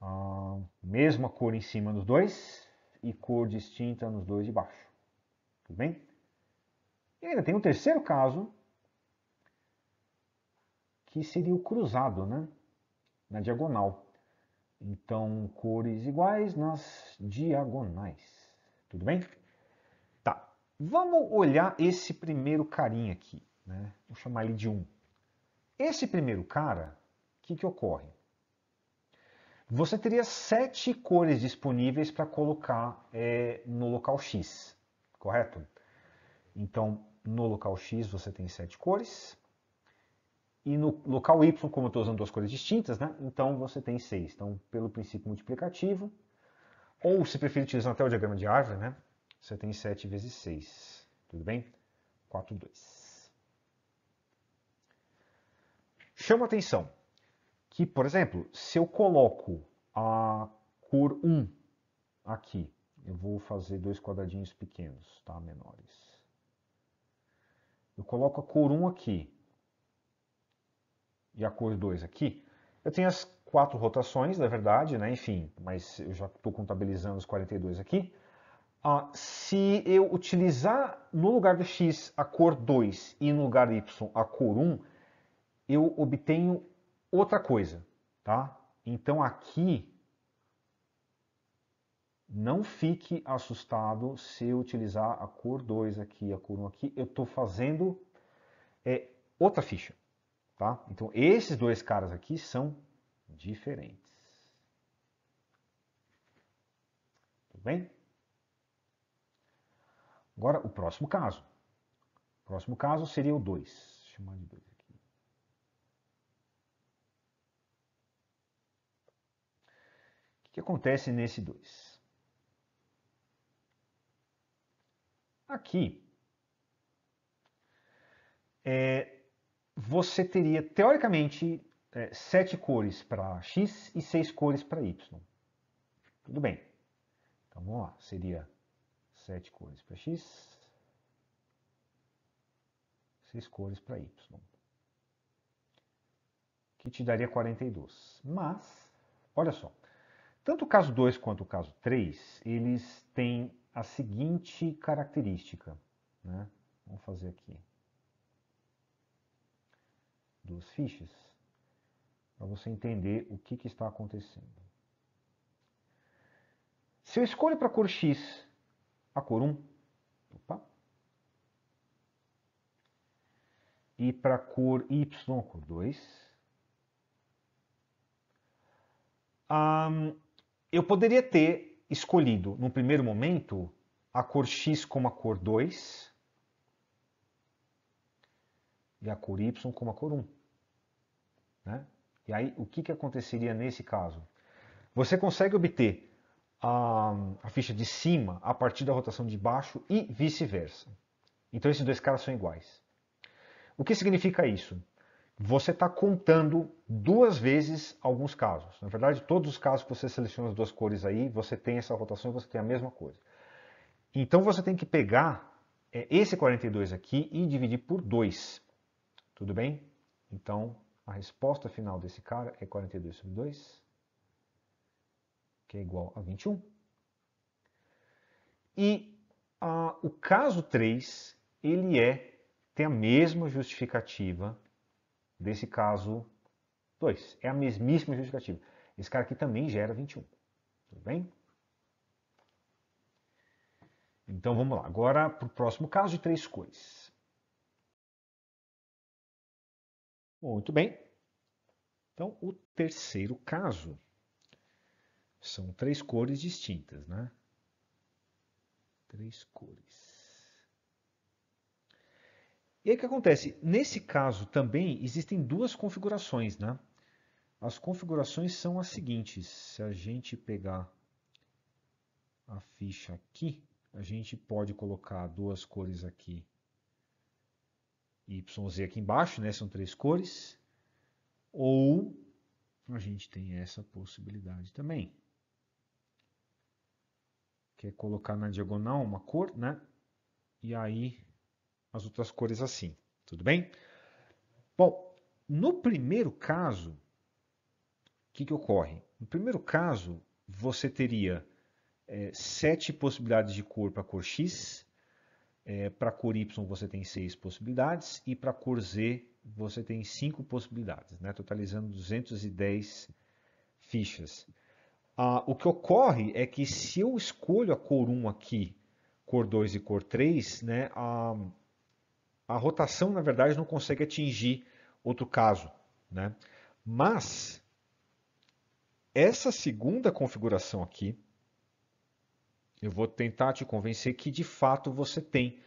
Speaker 1: Ah, mesma cor em cima nos dois e cor distinta nos dois de baixo. Tudo bem? E ainda tem um terceiro caso, que seria o cruzado, né? Na diagonal. Então, cores iguais nas diagonais. Tudo bem? Tá. Vamos olhar esse primeiro carinha aqui, né? Vou chamar ele de 1. Um. Esse primeiro cara, o que, que ocorre? Você teria sete cores disponíveis para colocar é, no local X, correto? Então, no local X você tem sete cores. E no local Y, como eu estou usando duas cores distintas, né? então você tem seis. Então, pelo princípio multiplicativo, ou se preferir utilizar até o diagrama de árvore, né? você tem 7 vezes 6. Tudo bem? 4, 2. Chama atenção que, por exemplo, se eu coloco a cor 1 aqui, eu vou fazer dois quadradinhos pequenos, tá? menores eu coloco a cor 1 aqui e a cor 2 aqui, eu tenho as quatro rotações, na verdade, né? enfim, mas eu já estou contabilizando os 42 aqui. Ah, se eu utilizar no lugar do X a cor 2 e no lugar do Y a cor 1, eu obtenho outra coisa. Tá? Então aqui não fique assustado se eu utilizar a cor 2 aqui, a cor 1 aqui. Eu estou fazendo é, outra ficha. Tá? Então, esses dois caras aqui são diferentes. Tudo bem? Agora, o próximo caso. O próximo caso seria o 2. Chamar de 2 aqui. O que acontece nesse 2? aqui, é, você teria, teoricamente, é, sete cores para X e seis cores para Y. Tudo bem. Então, vamos lá. Seria sete cores para X, seis cores para Y. Que te daria 42. Mas, olha só. Tanto o caso 2 quanto o caso 3, eles têm a seguinte característica. Né? Vamos fazer aqui duas fichas para você entender o que, que está acontecendo. Se eu escolho para a cor X a cor 1, opa, e para a cor Y a cor 2, eu poderia ter escolhido, no primeiro momento, a cor X como a cor 2 e a cor Y como a cor 1. Né? E aí, o que, que aconteceria nesse caso? Você consegue obter a, a ficha de cima a partir da rotação de baixo e vice-versa. Então, esses dois caras são iguais. O que significa isso? você está contando duas vezes alguns casos. Na verdade, todos os casos que você seleciona as duas cores aí, você tem essa rotação e você tem a mesma coisa. Então você tem que pegar é, esse 42 aqui e dividir por 2. Tudo bem? Então a resposta final desse cara é 42 sobre 2, que é igual a 21. E ah, o caso 3, ele é, tem a mesma justificativa desse caso 2. É a mesmíssima justificativa. Esse cara aqui também gera 21. Tudo bem? Então vamos lá. Agora para o próximo caso de três cores. Muito bem. Então o terceiro caso são três cores distintas, né? Três cores. E aí o que acontece? Nesse caso também existem duas configurações, né? As configurações são as seguintes. Se a gente pegar a ficha aqui, a gente pode colocar duas cores aqui, YZ aqui embaixo, né? São três cores. Ou a gente tem essa possibilidade também. Que é colocar na diagonal uma cor, né? E aí as outras cores assim. Tudo bem? Bom, no primeiro caso, o que, que ocorre? No primeiro caso, você teria é, sete possibilidades de cor para a cor X, é, para a cor Y você tem seis possibilidades e para a cor Z você tem cinco possibilidades, né? totalizando 210 fichas. Ah, o que ocorre é que se eu escolho a cor 1 aqui, cor 2 e cor 3, né, ah, a rotação, na verdade, não consegue atingir outro caso. Né? Mas essa segunda configuração aqui, eu vou tentar te convencer que de fato você tem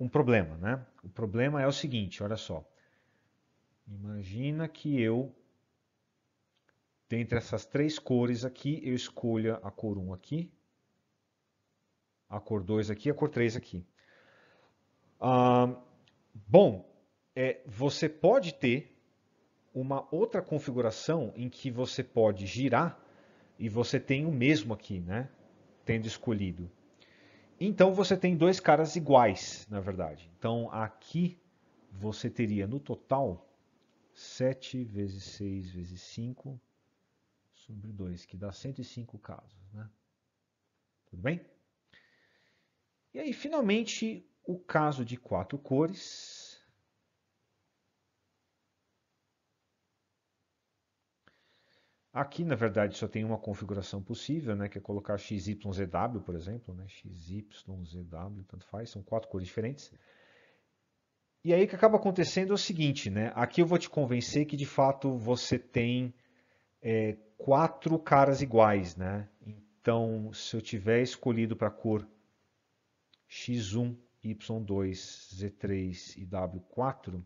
Speaker 1: um problema. Né? O problema é o seguinte, olha só. Imagina que eu, dentre essas três cores aqui, eu escolha a cor 1 aqui, a cor 2 aqui a cor 3 aqui. Ah, Bom, é, você pode ter uma outra configuração em que você pode girar e você tem o mesmo aqui, né? Tendo escolhido. Então você tem dois caras iguais, na verdade. Então aqui você teria no total 7 vezes 6 vezes 5 sobre 2, que dá 105 casos, né? Tudo bem? E aí finalmente o caso de quatro cores. Aqui, na verdade, só tem uma configuração possível, né, que é colocar XYZW, por exemplo, né, XYZW, tanto faz, são quatro cores diferentes. E aí o que acaba acontecendo é o seguinte, né, aqui eu vou te convencer que de fato você tem é, quatro caras iguais, né, então se eu tiver escolhido para a cor X1 Y2, Z3 e W4,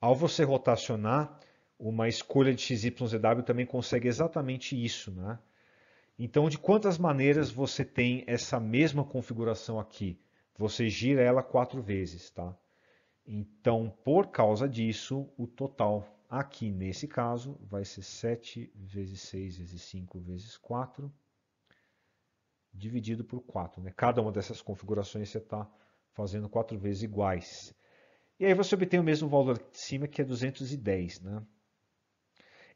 Speaker 1: ao você rotacionar, uma escolha de XYZW também consegue exatamente isso. Né? Então, de quantas maneiras você tem essa mesma configuração aqui? Você gira ela quatro vezes. Tá? Então, por causa disso, o total aqui nesse caso vai ser 7 vezes 6 vezes 5 vezes 4 dividido por 4. Né? Cada uma dessas configurações você está fazendo quatro vezes iguais. E aí você obtém o mesmo valor de cima, que é 210. Né?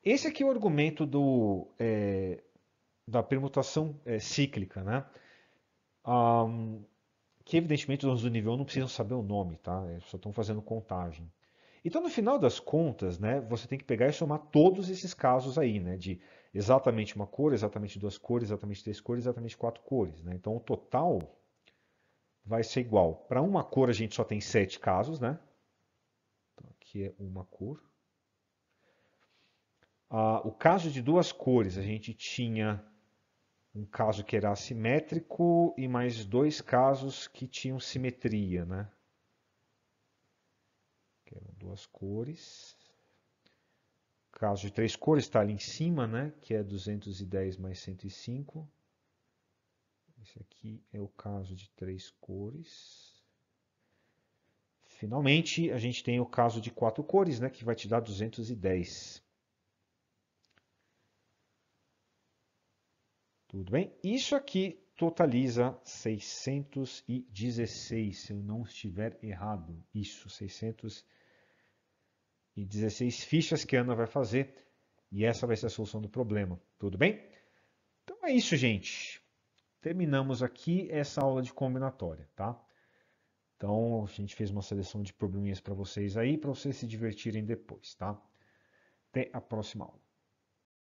Speaker 1: Esse aqui é o argumento do, é, da permutação é, cíclica, né? Um, que evidentemente os donos do nível 1 não precisam saber o nome, tá? só estão fazendo contagem. Então, no final das contas, né, você tem que pegar e somar todos esses casos aí, né, de exatamente uma cor, exatamente duas cores, exatamente três cores, exatamente quatro cores. Né? Então, o total vai ser igual. Para uma cor a gente só tem sete casos, né? Então, aqui é uma cor. Ah, o caso de duas cores, a gente tinha um caso que era assimétrico e mais dois casos que tinham simetria, né? Que eram duas cores. O caso de três cores está ali em cima, né? Que é 210 mais 105. Esse aqui é o caso de três cores. Finalmente, a gente tem o caso de quatro cores, né, que vai te dar 210. Tudo bem? Isso aqui totaliza 616, se eu não estiver errado. Isso, 616 fichas que a Ana vai fazer. E essa vai ser a solução do problema. Tudo bem? Então é isso, gente terminamos aqui essa aula de combinatória, tá? Então, a gente fez uma seleção de probleminhas para vocês aí, para vocês se divertirem depois, tá? Até a próxima aula.